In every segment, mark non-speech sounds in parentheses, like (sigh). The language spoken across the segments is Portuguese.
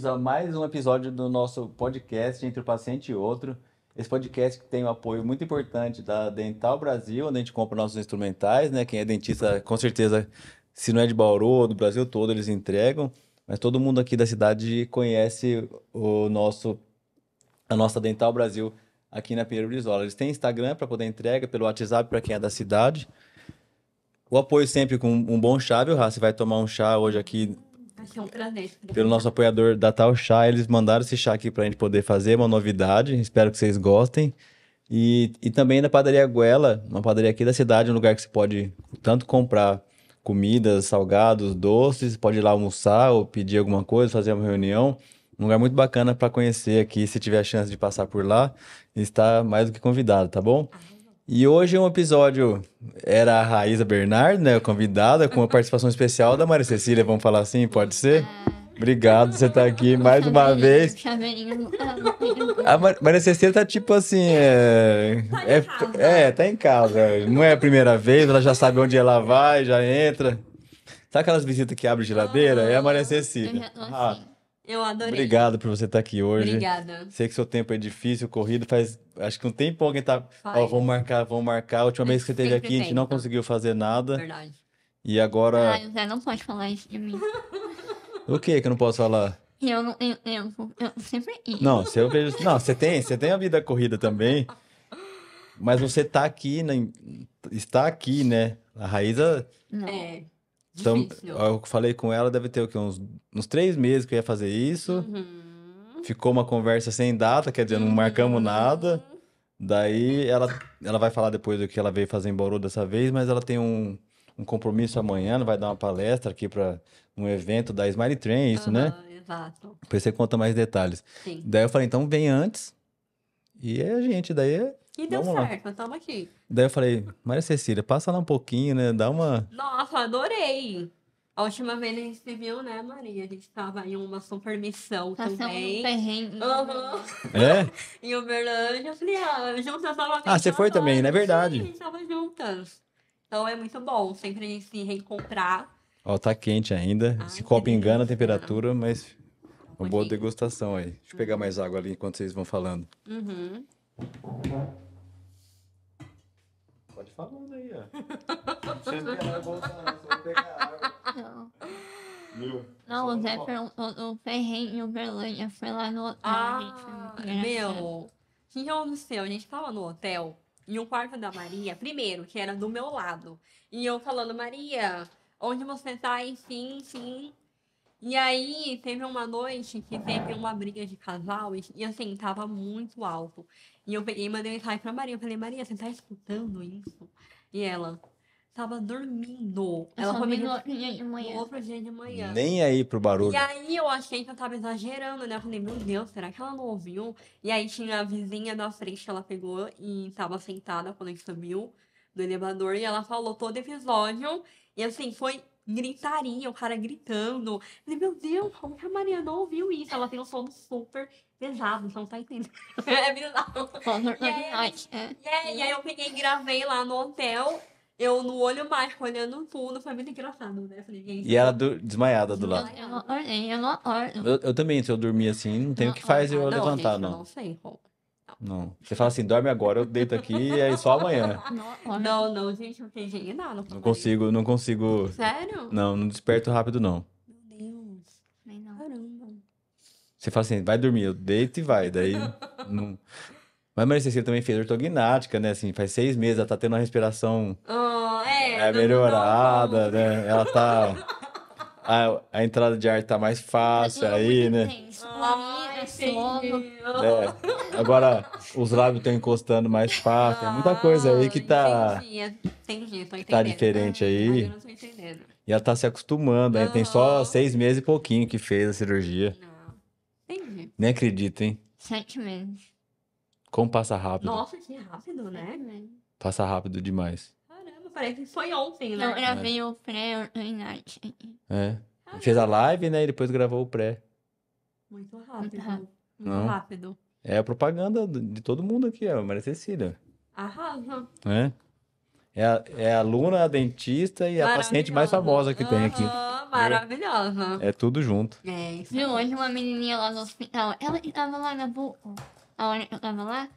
bem-vindos a mais um episódio do nosso podcast Entre o Paciente e Outro. Esse podcast que tem um apoio muito importante da Dental Brasil, onde a gente compra nossos instrumentais, né? Quem é dentista, com certeza, se não é de Bauru, do Brasil todo, eles entregam. Mas todo mundo aqui da cidade conhece o nosso, a nossa Dental Brasil aqui na Pinheiro Brizola. Eles têm Instagram para poder entrega, pelo WhatsApp para quem é da cidade. O apoio sempre com um bom chá, viu, Rafa? Você vai tomar um chá hoje aqui é um Pelo nosso apoiador da Tal Chá, eles mandaram esse chá aqui para a gente poder fazer, uma novidade. Espero que vocês gostem. E, e também da padaria Guela, uma padaria aqui da cidade, um lugar que você pode tanto comprar comidas, salgados, doces, pode ir lá almoçar ou pedir alguma coisa, fazer uma reunião. Um lugar muito bacana para conhecer aqui, se tiver a chance de passar por lá, está mais do que convidado, tá bom? Tá e hoje um episódio era a Raíza Bernardo, né? Convidada, com a uhum. participação especial da Maria Cecília, vamos falar assim, pode ser? Obrigado, você tá aqui mais uma vez. A Maria Cecília tá tipo assim. É, tá é, é, tá em casa. Não é a primeira vez, ela já sabe onde ela vai, já entra. Sabe aquelas visitas que abre geladeira? É a Maria Cecília. Assim. Ah, eu adorei. Obrigado por você estar aqui hoje. Obrigada. Sei que seu tempo é difícil, corrido, faz acho que um tempo alguém tá, Faz. ó, vamos marcar, vamos marcar. A última vez que você esteve aqui, a gente não tá? conseguiu fazer nada. Verdade. E agora, Ah, José, não pode falar isso de mim. o que que eu não posso falar? Eu, não- eu, eu, eu sempre. Não, se eu vejo, não, você tem, você tem a vida corrida também. Mas você tá aqui, né, está aqui, né? A Raíza, Não. É. Então, eu falei com ela, deve ter o quê? Uns, uns três meses que eu ia fazer isso. Uhum. Ficou uma conversa sem data, quer dizer, não marcamos uhum. nada. Daí ela, ela vai falar depois do que ela veio fazer em Bauru dessa vez, mas ela tem um, um compromisso amanhã, vai dar uma palestra aqui para um evento da Smile Train, é isso, uhum, né? Exato. Depois você conta mais detalhes. Sim. Daí eu falei, então vem antes. E é a gente, daí é e deu Vamos certo, lá. tamo aqui. Daí eu falei, Maria Cecília, passa lá um pouquinho, né? Dá uma. Nossa, adorei! A última vez a gente se viu, né, Maria? A gente tava em uma super missão Passamos também. Um perrengue. Uhum. É? (laughs) em Uberlândia. Eu falei, ah, juntas novamente. Ah, você foi também, não né? é verdade. Sim, a gente tava juntas. Então é muito bom sempre a gente se reencontrar. Ó, tá quente ainda. Ai, Esse copo engana a temperatura, mas uma boa degustação aí. Deixa eu pegar uhum. mais água ali enquanto vocês vão falando. Uhum falando aí, ó. Vocês pegaram Bolsonaro, pegar água. Viu? Não, o Zé perguntou do o Berlândia, foi lá no hotel. Ah, gente, meu. O que aconteceu? A gente tava no hotel em um quarto da Maria, primeiro, que era do meu lado. E eu falando, Maria, onde você tá? Enfim, enfim. E aí, teve uma noite que teve uma briga de casal e, assim, tava muito alto. E eu peguei e mandei mensagem pra Maria. Eu falei, Maria, você tá escutando isso? E ela tava dormindo. Eu ela foi me outro dia de manhã. Nem aí pro barulho. E aí eu achei que eu tava exagerando, né? Eu falei, meu Deus, será que ela não ouviu? E aí tinha a vizinha da frente, ela pegou e tava sentada quando a gente subiu do elevador e ela falou todo episódio. E assim, foi gritaria, o cara gritando. Eu falei, meu Deus, como que a Maria não ouviu isso? Ela tem um sono super pesado, não tá entendendo. (laughs) É bizarro. e, aí, é. e, aí, e aí eu peguei e gravei lá no hotel. Eu no olho mágico, olhando tudo, foi muito engraçado, né? Falei, e ela do... desmaiada do lado. Eu, não eu não acordo. Eu, eu também, se eu dormir assim, não tem o que faz eu não, levantar, gente, não. não sei, Não. Você fala assim, dorme agora, eu deito aqui e aí é só amanhã. Não, (laughs) não, não gente, não tem jeito, não. Não, não consigo, não consigo. Sério? Não, não desperto rápido, não. Meu Deus. Caramba. Você fala assim, vai dormir, eu deito e vai. Daí. (laughs) não... Mas Maria Cecília também fez ortognática, né? Assim, faz seis meses, ela tá tendo uma respiração oh, é, é melhorada, não, não. né? Ela tá. (laughs) A, a, entrada de ar tá mais fácil aí, né? Intenso. É. Agora, os lábios estão encostando mais fácil. Tem é muita coisa aí que tá. Entendi, é. entendi, tô tá entendendo. Tá diferente aí. Eu não tô entendendo. E ela tá se acostumando, uhum. Tem só seis meses e pouquinho que fez a cirurgia. Não. Entendi. Nem acredito, hein? Sete meses. Como passa rápido. Nossa, que rápido, né? Passa rápido demais. Caramba, parece que foi ontem, né? Eu é. gravei é. o pré night. É. Caramba. Fez a live, né? E depois gravou o pré. Muito rápido. Muito rápido. rápido. É a propaganda de todo mundo aqui, ó. Maria Cecília. Arrasa. É. É a, é a aluna, a dentista e a paciente mais famosa que tem aqui maravilhosa. É tudo junto. É, isso. Viu? Hoje uma menininha lá no hospital, ela que tava lá na boca, a hora que eu tava lá,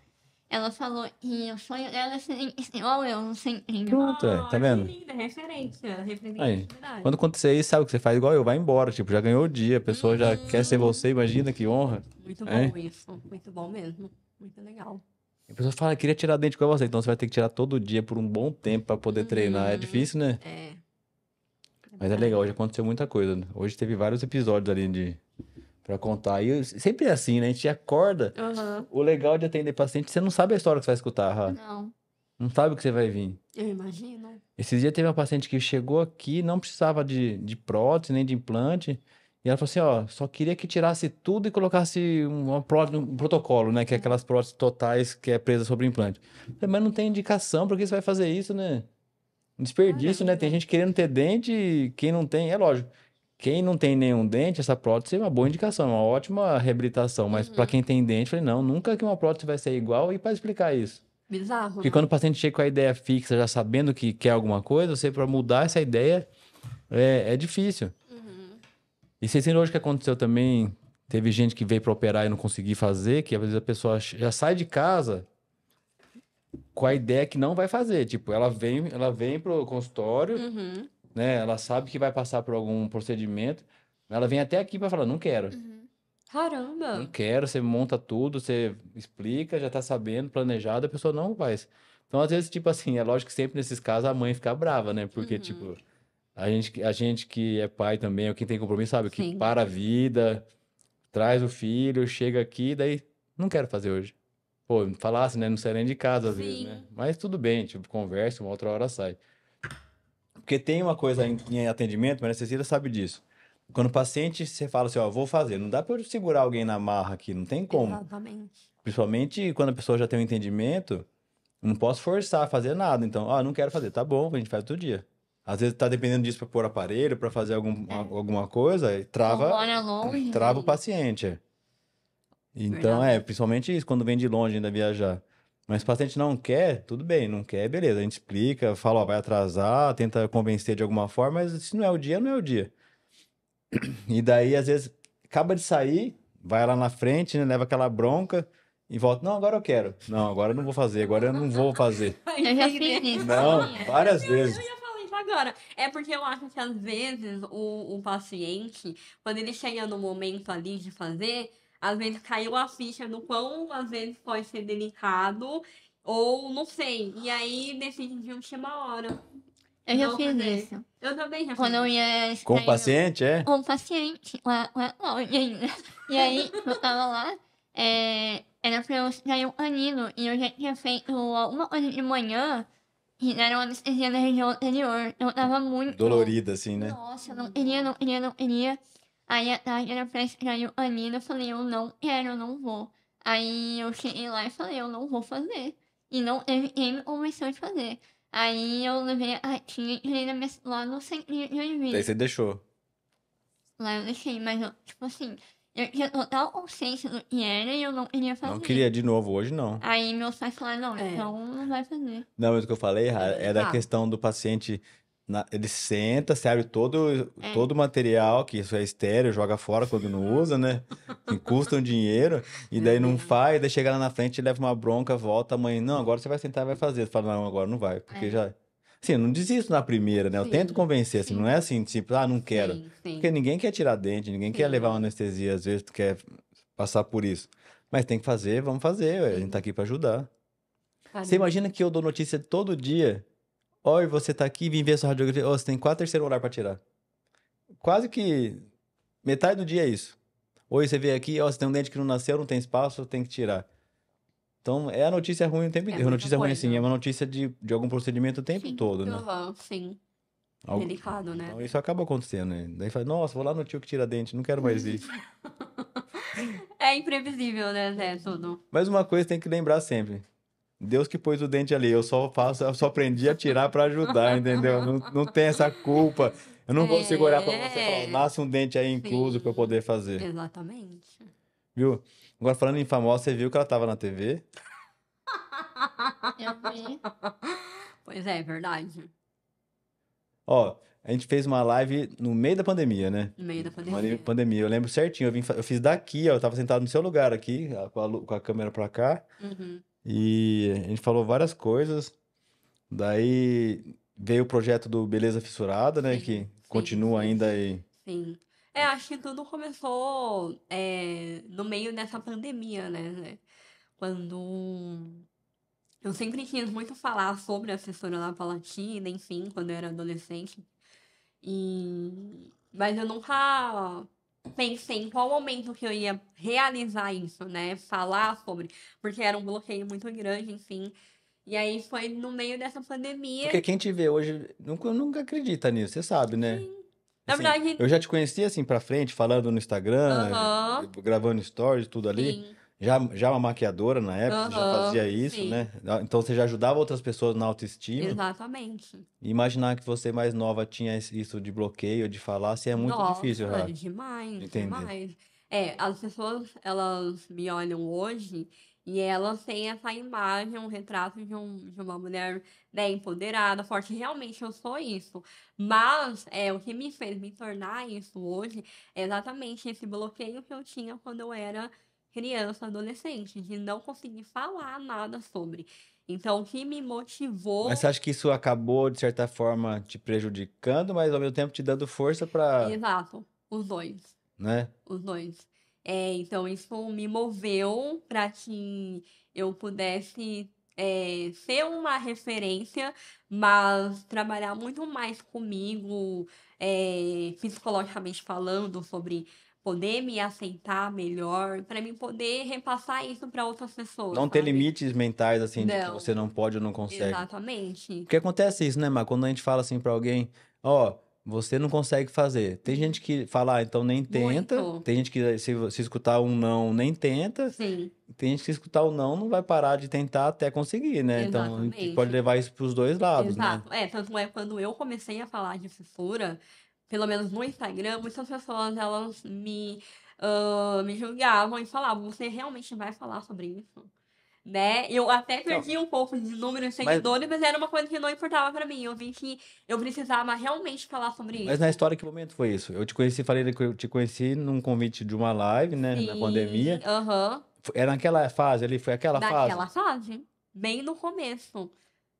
ela falou que o sonho dela é ser igual eu, não sei. Pronto, oh, tá vendo? Que linda, referência, referência. Aí, quando acontecer isso, sabe o que você faz igual eu, vai embora, tipo, já ganhou o dia, a pessoa já uhum. quer ser você, imagina que honra. Muito bom é? isso, muito bom mesmo, muito legal. A pessoa fala, queria tirar dente com você, então você vai ter que tirar todo dia por um bom tempo para poder hum, treinar. É uhum. difícil, né? É. Mas é legal, hoje aconteceu muita coisa. Né? Hoje teve vários episódios ali de para contar. E eu, sempre é assim, né? A gente acorda. Uhum. O legal de atender paciente, você não sabe a história que você vai escutar, Rá. Não. Não sabe o que você vai vir. Eu imagino. Esses dias teve uma paciente que chegou aqui, não precisava de, de prótese nem de implante. E ela falou assim: ó, só queria que tirasse tudo e colocasse uma prótese, um protocolo, né? Que é aquelas próteses totais que é presa sobre o implante. mas não tem indicação para que você vai fazer isso, né? um desperdício, ah, né? Tem gente querendo ter dente e quem não tem, é lógico. Quem não tem nenhum dente, essa prótese é uma boa indicação, uma ótima reabilitação. Mas uhum. para quem tem dente, falei, não, nunca que uma prótese vai ser igual e para explicar isso. Bizarro. Porque né? quando o paciente chega com a ideia fixa, já sabendo que quer alguma coisa, você para mudar essa ideia é, é difícil. Uhum. E vocês viram hoje que aconteceu também? Teve gente que veio para operar e não conseguiu fazer, que às vezes a pessoa já sai de casa com a ideia que não vai fazer. Tipo, ela vem, ela vem pro consultório, uhum. né? Ela sabe que vai passar por algum procedimento. Ela vem até aqui para falar, não quero. Uhum. Caramba! Não quero, você monta tudo, você explica, já tá sabendo, planejado, a pessoa não faz. Então, às vezes, tipo assim, é lógico que sempre nesses casos a mãe fica brava, né? Porque, uhum. tipo, a gente, a gente que é pai também, ou quem tem compromisso, sabe? Sim. Que para a vida, traz o filho, chega aqui, daí, não quero fazer hoje pô, falasse, né? Não sai nem de casa às Sim. vezes, né? Mas tudo bem, tipo, conversa, uma outra hora sai. Porque tem uma coisa em, em atendimento, mas a Cecília sabe disso. Quando o paciente, você fala assim, ó, vou fazer. Não dá pra eu segurar alguém na marra aqui, não tem como. Exatamente. Principalmente quando a pessoa já tem um entendimento, não posso forçar a fazer nada. Então, ó, não quero fazer. Tá bom, a gente faz todo dia. Às vezes tá dependendo disso pra pôr aparelho, pra fazer algum, é. alguma coisa, e trava, é trava o paciente. É. Então, é, principalmente isso, quando vem de longe ainda viajar. Mas se o paciente não quer, tudo bem, não quer, beleza. A gente explica, fala, ó, vai atrasar, tenta convencer de alguma forma, mas se não é o dia, não é o dia. E daí, às vezes, acaba de sair, vai lá na frente, né, leva aquela bronca e volta. Não, agora eu quero. Não, agora eu não vou fazer, agora eu não vou fazer. (laughs) eu já né? fiz isso. Não, várias vezes agora. É porque eu acho que às vezes o, o paciente, quando ele chega no momento ali de fazer, às vezes caiu a ficha do quão às vezes pode ser delicado, ou não sei. E aí decide de última hora. Eu já fiz isso. Eu também já Quando fiz. Eu ia Com o paciente, é? Com o paciente, lá, lá longe ainda. E aí, eu tava lá, é, era pra eu sair um anilo, e eu já tinha feito alguma coisa de manhã, e era uma anestesia da região anterior. Eu tava muito... Dolorida, assim, né? Nossa, eu não queria, não queria, não queria. Aí a tarde era pra estrear o eu falei, eu não quero, eu não vou. Aí eu cheguei lá e falei, eu não vou fazer. E não teve quem me convenceu de fazer. Aí eu levei a tia lá no centro de Joinville. Aí você deixou. Lá eu deixei, mas eu, tipo assim, eu tinha total consciência do que era e eu não queria fazer. Não queria de novo hoje, não. Aí meus pais falaram, não, é. então não vai fazer. Não, mas o que eu falei, errado? era ah. a questão do paciente na, ele senta, serve abre todo, é. todo o material, que isso é estéreo, joga fora quando não usa, né? Que assim, custa um dinheiro, e daí não uhum. faz, daí chega lá na frente, leva uma bronca, volta, a mãe, não, agora você vai sentar e vai fazer. Você fala, não, agora não vai, porque é. já. Sim, eu não desisto na primeira, né? Sim, eu tento convencer, assim, sim. não é assim, tipo, ah, não quero. Sim, porque ninguém quer tirar dente, ninguém quer levar uma anestesia, às vezes tu quer passar por isso. Mas tem que fazer, vamos fazer, a gente tá aqui para ajudar. Caramba. Você imagina que eu dou notícia todo dia Oi, você tá aqui, vim ver a sua radiografia. Oh, você tem quatro, terceiro horário para tirar. Quase que metade do dia é isso. Oi, você veio aqui, oh, você tem um dente que não nasceu, não tem espaço, tem que tirar. Então, é a notícia ruim o tempo é inteiro. É a notícia coisa. ruim, assim, é uma notícia de, de algum procedimento o tempo sim, todo, né? sim. Algo... Delicado, né? Então, isso acaba acontecendo, né? Daí fala, nossa, vou lá no tio que tira dente, não quero mais isso. (laughs) é imprevisível, né, Zé, tudo. Mas uma coisa tem que lembrar sempre. Deus que pôs o dente ali, eu só faço, eu só aprendi a tirar para ajudar, entendeu? Não, não tem essa culpa. Eu não é, vou segurar para você falar, nasce um dente aí incluso para eu poder fazer. Exatamente. Viu? Agora falando em famosa, você viu que ela tava na TV? Eu vi. Pois é, é verdade. Ó, a gente fez uma live no meio da pandemia, né? No meio da pandemia. Uma pandemia. Eu lembro certinho. Eu, vim, eu fiz daqui, ó. Eu tava sentado no seu lugar aqui, com a, com a câmera pra cá. Uhum. E a gente falou várias coisas. Daí veio o projeto do Beleza Fissurada, né? Sim, que sim, continua sim, ainda aí. Sim. É, acho que tudo começou é, no meio dessa pandemia, né? Quando eu sempre quis muito falar sobre a assessora da Palatina, enfim, quando eu era adolescente. E... Mas eu nunca pensei em qual momento que eu ia realizar isso, né? Falar sobre. Porque era um bloqueio muito grande, enfim. E aí foi no meio dessa pandemia. Porque quem te vê hoje nunca, nunca acredita nisso, você sabe, né? Sim. Na assim, verdade. Eu já te conhecia assim pra frente, falando no Instagram, uh -huh. gravando stories, tudo ali. Sim já, já uma maquiadora na época, uhum, já fazia isso, sim. né? Então você já ajudava outras pessoas na autoestima. Exatamente. imaginar que você mais nova tinha isso de bloqueio, de falar, assim, é muito Nossa, difícil, Rafa. demais, Entender. demais. É, as pessoas, elas me olham hoje e elas têm essa imagem, um retrato de, um, de uma mulher né, empoderada, forte. Realmente eu sou isso. Mas é, o que me fez me tornar isso hoje é exatamente esse bloqueio que eu tinha quando eu era criança, adolescente, de não conseguir falar nada sobre. Então, o que me motivou. Mas você acha que isso acabou, de certa forma, te prejudicando, mas ao mesmo tempo te dando força para. Exato, os dois. Né? Os dois. É, então, isso me moveu para que eu pudesse é, ser uma referência, mas trabalhar muito mais comigo, é, psicologicamente falando, sobre poder me aceitar melhor, para mim poder repassar isso para outras pessoas. Não sabe? ter limites mentais assim não. de que você não pode ou não consegue. Exatamente. Porque acontece isso, né, mas Quando a gente fala assim para alguém, ó, oh, você não consegue fazer. Tem gente que fala, ah, então nem tenta. Muito. Tem gente que se, se escutar um não, nem tenta. Sim. Tem gente que escutar o um não, não vai parar de tentar até conseguir, né? Então, Exatamente. Então, pode levar isso para os dois lados, né? Exato. né? É, tanto é quando eu comecei a falar de fissura, pelo menos no Instagram, muitas pessoas elas me, uh, me julgavam e falavam, você realmente vai falar sobre isso? Né? Eu até perdi um pouco de número de seguidores, mas... mas... era uma coisa que não importava para mim. Eu vi que eu precisava realmente falar sobre isso. Mas na história, que momento foi isso? Eu te conheci, falei que eu te conheci num convite de uma live, né? Sim, na pandemia. Aham. Uh Era naquela fase ali, foi aquela naquela fase? Naquela fase, bem no começo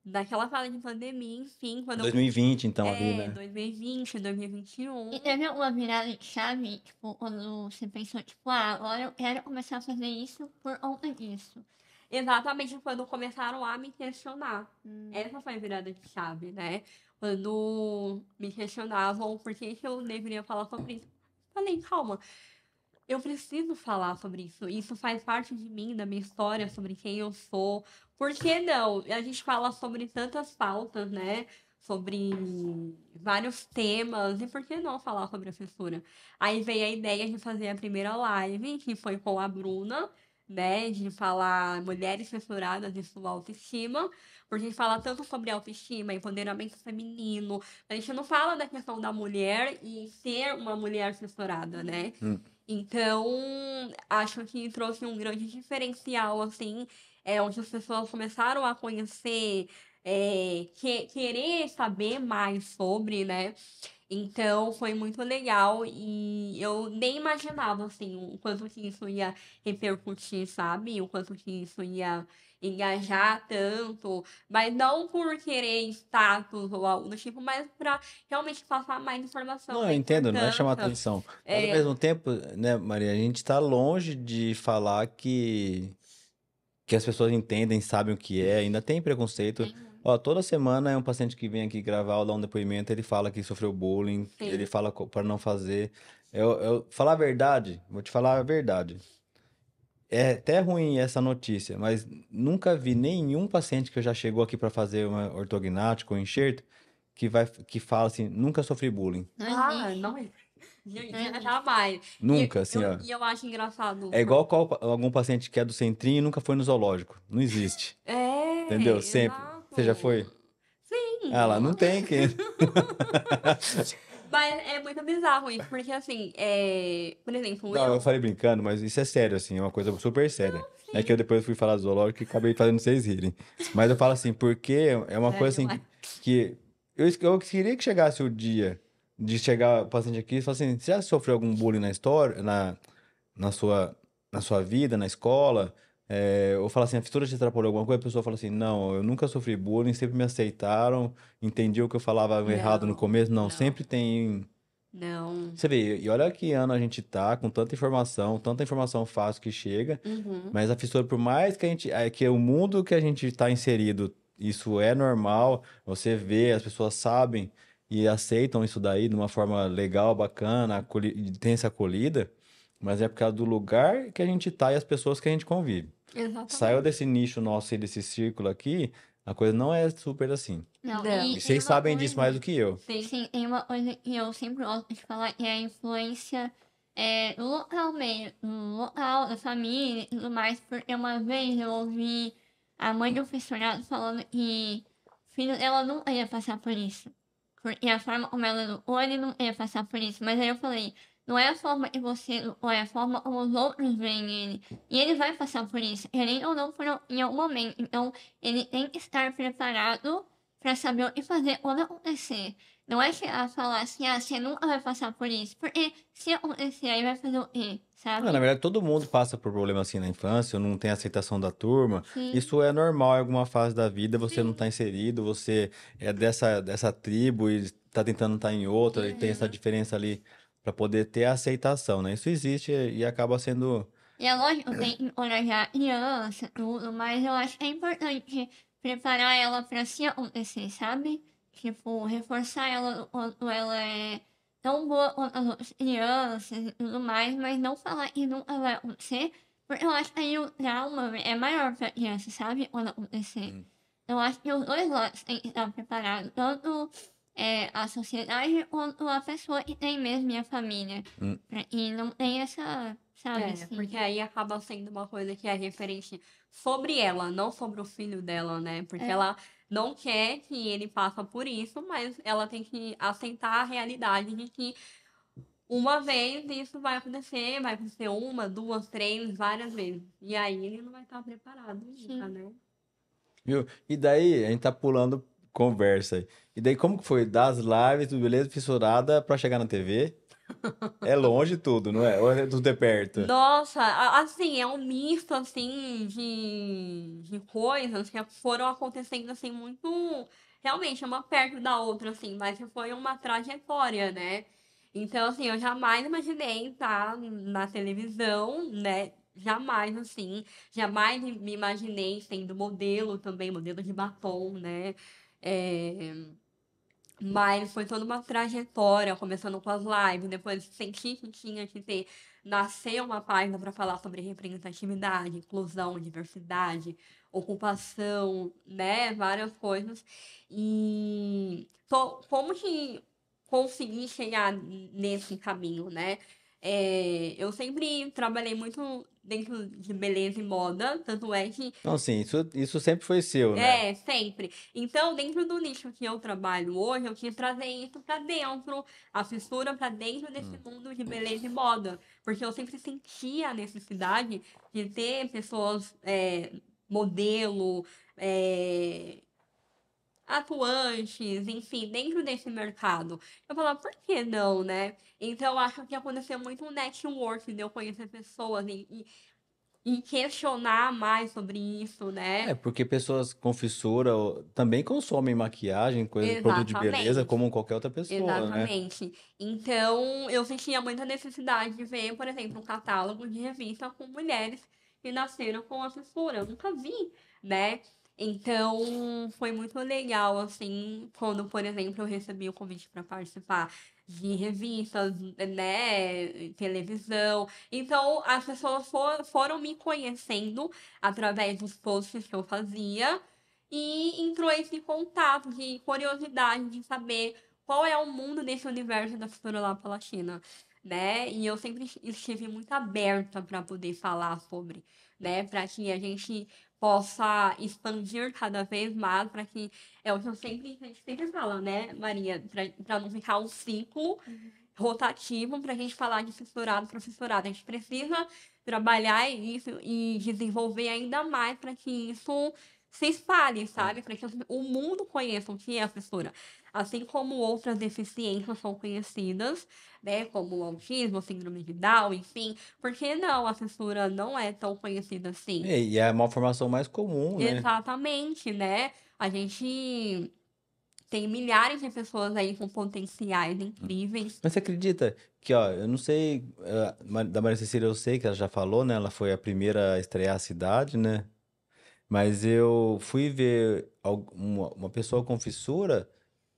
daquela fala de pandemia, enfim. Quando 2020, eu... então, é, ali, né? 2020, 2021. E teve alguma virada de chave, tipo, quando você pensou, tipo, ah, agora eu quero começar a fazer isso por conta disso. Exatamente quando começaram a me questionar. Hum. Essa foi a virada de chave, né? Quando me questionavam por que eu deveria falar sobre isso. Falei, calma, eu preciso falar sobre isso. Isso faz parte de mim, da minha história, sobre quem eu sou, por que não? A gente fala sobre tantas pautas, né? Sobre vários temas, e por que não falar sobre a censura? Aí veio a ideia de fazer a primeira live, que foi com a Bruna, né? De falar mulheres censuradas e sua autoestima, porque a gente fala tanto sobre autoestima, empoderamento feminino, a gente não fala da questão da mulher e ser uma mulher censurada, né? Hum. Então, acho que trouxe um grande diferencial, assim, é, onde as pessoas começaram a conhecer, é, que, querer saber mais sobre, né? Então foi muito legal e eu nem imaginava assim o quanto que isso ia repercutir, sabe? O quanto que isso ia engajar tanto, mas não por querer status ou algo do tipo, mas para realmente passar mais informação. Não, eu entendo, não é chamar atenção. Mas ao é. mesmo tempo, né, Maria, a gente está longe de falar que que as pessoas entendem, sabem o que é, ainda tem preconceito. Tem. Ó, toda semana é um paciente que vem aqui gravar ou dar um depoimento, ele fala que sofreu bullying, tem. ele fala para não fazer. Eu, eu falar a verdade, vou te falar a verdade. É até ruim essa notícia, mas nunca vi nenhum paciente que já chegou aqui para fazer uma ortognática ou um enxerto que vai que fala assim, nunca sofri bullying. Ah, não é. Jamais. Nunca, e, assim, eu, ó. E eu acho engraçado. É igual qual, algum paciente que é do centrinho e nunca foi no zoológico. Não existe. É. Entendeu? Exato. Sempre. Você já foi? Sim. Ah lá, não tem quem. (laughs) Mas é muito bizarro isso, porque assim, é... por exemplo. Não, eu... eu falei brincando, mas isso é sério, assim, é uma coisa super séria. Não, é que eu depois fui falar do zoológico e acabei fazendo vocês rirem. Mas eu falo assim, porque é uma é, coisa assim que eu, eu queria que chegasse o dia de chegar o paciente aqui e falar assim: você já sofreu algum bullying na história, na, na, sua, na sua vida, na escola? É, ou fala assim, a fissura te atrapalhou alguma coisa? A pessoa fala assim, não, eu nunca sofri bullying, sempre me aceitaram, entendi o que eu falava não, errado no começo. Não, não, sempre tem... Não. Você vê, e olha que ano a gente tá, com tanta informação, tanta informação fácil que chega, uhum. mas a fissura, por mais que a gente... É que o mundo que a gente está inserido, isso é normal, você vê, as pessoas sabem e aceitam isso daí de uma forma legal, bacana, acolhi, tem essa acolhida, mas é por causa do lugar que a gente tá e as pessoas que a gente convive. Exatamente. Saiu desse nicho nosso e desse círculo aqui, a coisa não é super assim. Não, não. E, e vocês sabem coisa, disso mais do que eu. Sim, sim, Tem uma coisa que eu sempre gosto de falar é a influência é, do local mesmo, do local, da família e tudo mais, porque uma vez eu ouvi a mãe do funcionário falando que filho ela não ia passar por isso. E a forma como ela lutou, ele não ia passar por isso. Mas aí eu falei, não é a forma que você ou é a forma como os outros veem ele. E ele vai passar por isso, querendo ou não, por, em algum momento. Então, ele tem que estar preparado para saber e fazer quando acontecer. Não é chegar a falar assim, ah, você nunca vai passar por isso. Porque se acontecer, aí vai fazer o quê? Sabe? Não, ah, na verdade, todo mundo passa por problema assim na infância, não tem aceitação da turma. Sim. Isso é normal em alguma fase da vida, você Sim. não está inserido, você é dessa, dessa tribo e está tentando estar tá em outra, e tem essa uhum. diferença ali para poder ter a aceitação, né? Isso existe e acaba sendo. E é lógico, tem que encorajar criança, tudo, mas eu acho que é importante preparar ela para se acontecer, sabe? Tipo, reforçar ela quando ela é tão boa quanto as outras crianças e tudo mais, mas não falar que nunca vai acontecer, porque eu acho que aí o trauma é maior pra criança, sabe? Quando acontecer. Hum. Eu acho que os dois lados têm que estar preparados, tanto é, a sociedade quanto a pessoa que tem mesmo minha família. Hum. E não tem essa, sabe? É, assim. porque aí acaba sendo uma coisa que é referência sobre ela, não sobre o filho dela, né? Porque é. ela não quer que ele passe por isso, mas ela tem que aceitar a realidade de que uma vez isso vai acontecer, vai acontecer uma, duas, três, várias vezes. E aí ele não vai estar preparado nunca, né? Viu? E daí a gente tá pulando conversa. E daí como que foi das lives do Beleza Fissurada para chegar na TV? É longe tudo, não é? Ou é tudo é perto? Nossa, assim, é um misto, assim, de, de coisas que foram acontecendo, assim, muito... Realmente, uma perto da outra, assim, mas foi uma trajetória, né? Então, assim, eu jamais imaginei estar na televisão, né? Jamais, assim, jamais me imaginei sendo modelo também, modelo de batom, né? É mas foi toda uma trajetória, começando com as lives, depois senti que tinha que ter, nascer uma página para falar sobre representatividade, inclusão, diversidade, ocupação, né, várias coisas. E tô, como que consegui chegar nesse caminho, né? É, eu sempre trabalhei muito dentro de beleza e moda, tanto é que... Não, sim, isso, isso sempre foi seu, né? É, sempre. Então, dentro do nicho que eu trabalho hoje, eu quis trazer isso pra dentro, a fissura pra dentro desse hum. mundo de beleza e moda. Porque eu sempre sentia a necessidade de ter pessoas, é, modelo, é, atuantes, enfim, dentro desse mercado. Eu falava, por que não, né? Então, acho que aconteceu muito um network de eu conhecer pessoas e, e e questionar mais sobre isso, né? É, porque pessoas com fissura também consomem maquiagem, coisa, produto de beleza, como qualquer outra pessoa, né? Exatamente. Né? Então, eu sentia muita necessidade de ver, por exemplo, um catálogo de revista com mulheres que nasceram com a fissura. Eu nunca vi, né? Então, foi muito legal, assim, quando, por exemplo, eu recebi o convite para participar de revistas, né, televisão. Então, as pessoas for, foram me conhecendo através dos posts que eu fazia e entrou esse contato de curiosidade de saber qual é o mundo desse universo da lá pela Latina, né? E eu sempre estive muito aberta para poder falar sobre, né, para que a gente possa expandir cada vez mais para que é o que eu sempre a gente sempre fala, né, Maria, para não ficar um ciclo uhum. rotativo para a gente falar de professorado para A gente precisa trabalhar isso e desenvolver ainda mais para que isso se espalhem, sabe? Para que o mundo conheça o que é a censura. Assim como outras deficiências são conhecidas, né? Como o autismo, síndrome de Down, enfim. Por que não? A censura não é tão conhecida assim. É, e é uma formação mais comum, né? Exatamente, né? A gente tem milhares de pessoas aí com potenciais incríveis. Mas você acredita que, ó, eu não sei, eh, da Maria Cecília eu sei que ela já falou, né? Ela foi a primeira a estrear a cidade, né? Mas eu fui ver uma, uma pessoa com fissura,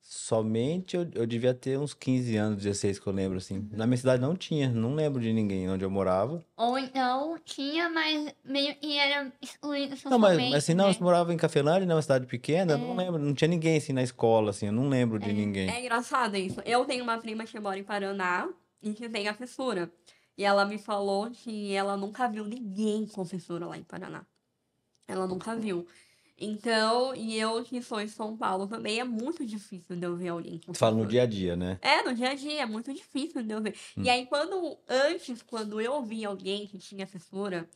somente eu, eu devia ter uns 15 anos, 16 que eu lembro, assim. Uhum. Na minha cidade não tinha, não lembro de ninguém onde eu morava. Ou então tinha, mas meio. E era excluído Não, mas assim, não, né? eu morava em Cafelândia, numa né, cidade pequena, é. não lembro, não tinha ninguém assim na escola, assim, eu não lembro de é. ninguém. É engraçado isso. Eu tenho uma prima que mora em Paraná e que tem a fissura. E ela me falou que ela nunca viu ninguém com fissura lá em Paraná. Ela nunca viu. Então, e eu que sou em São Paulo também, é muito difícil de eu ver alguém. Tu Fala no dia a dia, né? É, no dia a dia, é muito difícil de eu ver. Hum. E aí, quando, antes, quando eu via alguém que tinha fissura,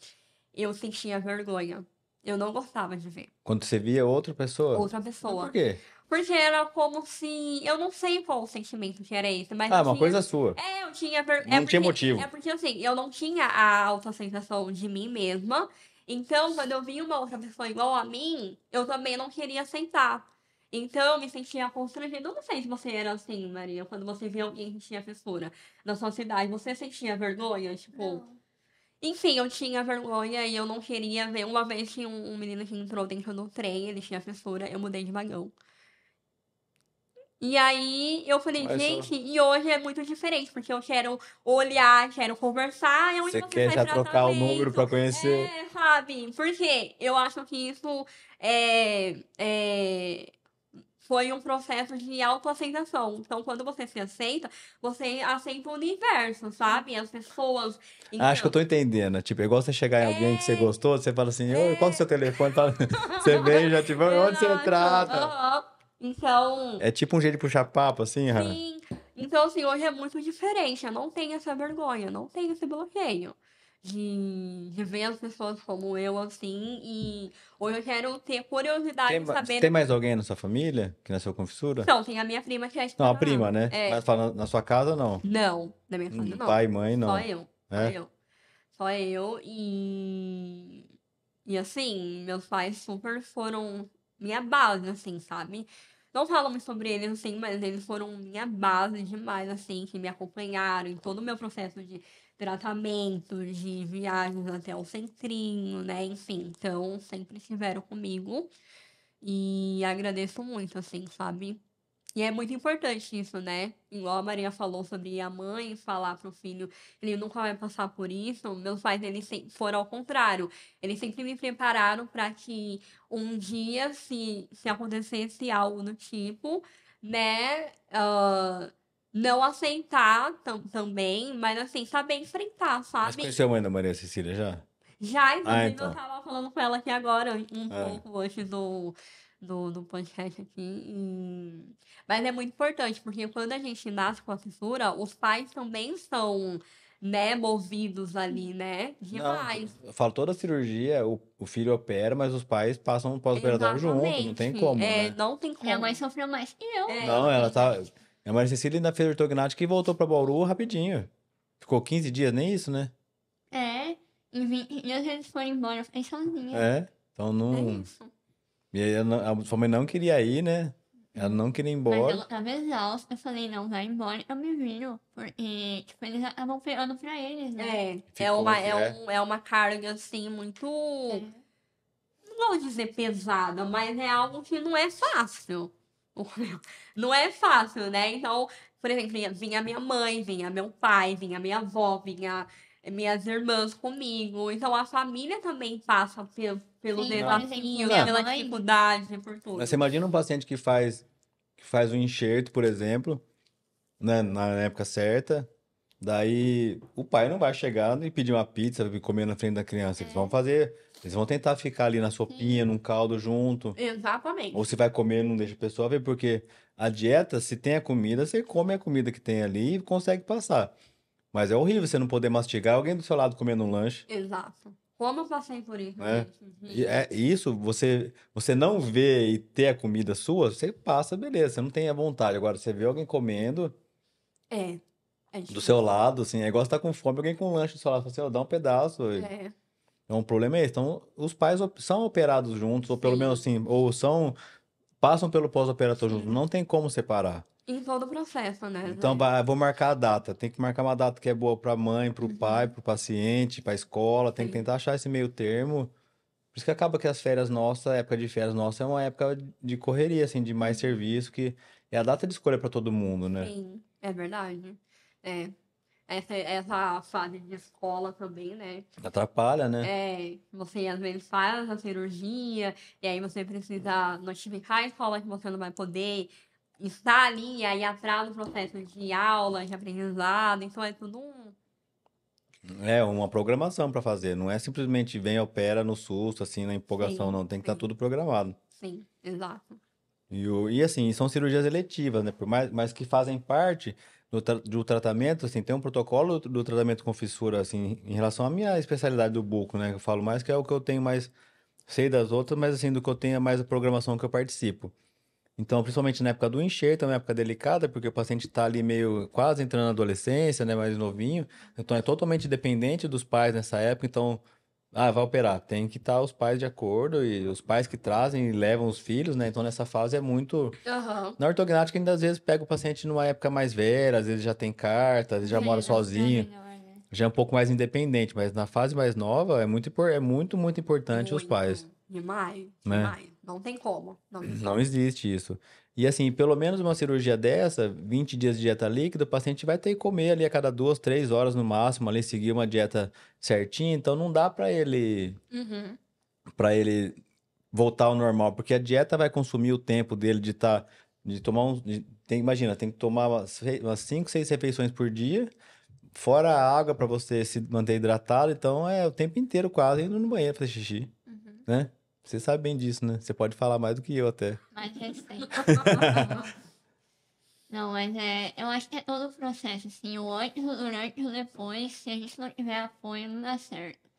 eu sentia vergonha. Eu não gostava de ver. Quando você via outra pessoa? Outra pessoa. Mas por quê? Porque era como se. Eu não sei qual o sentimento que era esse, mas. Ah, uma tinha... coisa sua. É, eu tinha. vergonha. Não é porque... tinha motivo. É porque, assim, eu não tinha a alta sensação de mim mesma. Então, quando eu vi uma outra pessoa igual a mim, eu também não queria aceitar. Então, eu me sentia constrangida. Eu não sei se você era assim, Maria, quando você via alguém que tinha fissura na sua cidade. Você sentia vergonha? Tipo. Não. Enfim, eu tinha vergonha e eu não queria ver. Uma vez tinha um, um menino que entrou dentro do trem, ele tinha fissura, eu mudei de vagão. E aí eu falei, Mas gente, e hoje é muito diferente, porque eu quero olhar, quero conversar, é você, você quer já trocar o número para conhecer. É, sabe? Porque eu acho que isso é, é, foi um processo de autoaceitação. Então, quando você se aceita, você aceita o universo, sabe? As pessoas. Então... Acho que eu então tô entendendo. Tipo, é igual você chegar em é. alguém é... que você gostou, você fala assim, é... qual é o seu é. telefone? (laughs) você vem já, tipo, onde você trata? Uhum. Então. É tipo um jeito de puxar papo, assim, Hannah? Sim. Então, assim, hoje é muito diferente. Eu não tenho essa vergonha, não tenho esse bloqueio de, de ver as pessoas como eu, assim. E hoje eu quero ter curiosidade tem, de saber. Tem mais alguém na sua família que nasceu com fissura? Não, tem a minha prima que é Não, a prima, né? É. Mas fala na sua casa, não? Não, na minha casa, hum, não. Pai, mãe, não. Só eu. Só é? eu. Só eu e. E assim, meus pais super foram minha base, assim, sabe? Não falo muito sobre eles, assim, mas eles foram minha base demais, assim, que me acompanharam em todo o meu processo de tratamento, de viagens até o centrinho, né? Enfim, então sempre estiveram comigo. E agradeço muito, assim, sabe? E é muito importante isso, né? Igual a Maria falou sobre a mãe falar pro filho, ele nunca vai passar por isso. Meus pais, eles foram ao contrário. Eles sempre me prepararam para que um dia, se, se acontecesse algo do tipo, né? Uh, não aceitar tam, também, mas assim, saber enfrentar, sabe? Você conheceu a mãe da Maria Cecília já? Já, ah, inclusive, ah, então. eu tava falando com ela aqui agora, um ah. pouco antes do, no, no podcast aqui. E... Mas é muito importante, porque quando a gente nasce com a fissura, os pais também são né, movidos ali, né? Demais. Não, eu falo toda a cirurgia, o, o filho opera, mas os pais passam um pós-operatório junto, não tem como. É, né? não tem como. Minha mãe sofreu mais que eu. É, não, ela tá. Minha mãe Cecília ainda fez ortognática e voltou pra Bauru rapidinho. Ficou 15 dias, nem isso, né? É. E 20 vezes foram embora, eu fiquei sozinha. É, então não. É isso. E aí a sua mãe não queria ir, né? Ela não queria ir embora. Mas ela tava exausta. Eu falei, não, vai embora. Eu me viro. Porque, tipo, eles acabam pegando pra eles, né? É, é, uma, é. é, um, é uma carga, assim, muito... É. Não vou dizer pesada, mas é algo que não é fácil. (laughs) Não é fácil, né? Então, por exemplo, vinha minha mãe, vinha meu pai, vinha minha avó, vinha minhas irmãs comigo. Então, a família também passa pelo Sim, desafio, assim, pela mãe. dificuldade, por tudo. Mas você imagina um paciente que faz que faz um enxerto, por exemplo, né, na época certa, daí o pai não vai chegar e pedir uma pizza e comer na frente da criança. É. Eles vão fazer, eles vão tentar ficar ali na sopinha, Sim. num caldo junto. Exatamente. Ou se vai comer, não deixa a pessoa ver, porque a dieta, se tem a comida, você come a comida que tem ali e consegue passar. Mas é horrível você não poder mastigar alguém do seu lado comendo um lanche. Exato. Como eu passei por isso? É. Né? Uhum. E é isso, você, você não vê e ter a comida sua, você passa, beleza, você não tem a vontade. Agora, você vê alguém comendo. É. é do seu lado, assim, é igual você tá com fome, alguém com um lanche do seu lado, você assim, dá um pedaço. É. Então, o problema é esse. Então, os pais são operados juntos, ou pelo menos assim, ou são. passam pelo pós-operatório juntos. Não tem como separar em todo o processo, né? Então, vou marcar a data. Tem que marcar uma data que é boa para a mãe, para o uhum. pai, para o paciente, para a escola. Tem Sim. que tentar achar esse meio termo. Por isso que acaba que as férias nossas, a época de férias nossa, é uma época de correria, assim, de mais uhum. serviço, que é a data de escolha para todo mundo, né? Sim, é verdade. É. Essa, essa fase de escola também, né? Atrapalha, né? É, você às vezes faz a cirurgia, e aí você precisa notificar a escola que você não vai poder, está ali, e aí atrasa o processo de aula, de aprendizado, então é tudo um. É uma programação para fazer, não é simplesmente vem, opera no susto, assim, na empolgação, sim, não. Tem que estar tá tudo programado. Sim, exato. E, e assim, são cirurgias eletivas, né? Por mais, mas que fazem parte do, tra do tratamento, assim, tem um protocolo do, tratamento com fissura, assim, em relação à minha especialidade do buco, né? Eu falo mais que é o que eu tenho mais, sei das outras, mas assim, do que eu tenho é mais a programação que eu participo. Então, principalmente na época do enxerto, é uma época delicada, porque o paciente está ali meio quase entrando na adolescência, né, mais novinho. Então, é totalmente dependente dos pais nessa época. Então, ah, vai operar. Tem que estar tá os pais de acordo e os pais que trazem e levam os filhos, né? Então, nessa fase é muito. Uhum. Na ortognática, ainda às vezes pega o paciente numa época mais velha, às vezes já tem carta, às vezes já é, mora sozinho. É melhor, né? Já é um pouco mais independente, mas na fase mais nova é muito, é muito, muito importante muito. os pais. Demais, né? demais. Não tem como. Não, tem não como. existe isso. E assim, pelo menos uma cirurgia dessa, 20 dias de dieta líquida, o paciente vai ter que comer ali a cada duas, três horas no máximo, ali seguir uma dieta certinha. Então não dá para ele. Uhum. para ele voltar ao normal, porque a dieta vai consumir o tempo dele de estar. Tá, de tomar um. De, tem, imagina, tem que tomar umas 5, 6 refeições por dia, fora a água para você se manter hidratado. Então é o tempo inteiro quase indo no banheiro fazer xixi. Uhum. Né? Você sabe bem disso, né? Você pode falar mais do que eu até. Mais recente. (laughs) não, mas é, eu acho que é todo o processo, assim, o antes, o durante e o depois, se a gente não tiver apoio, não dá certo.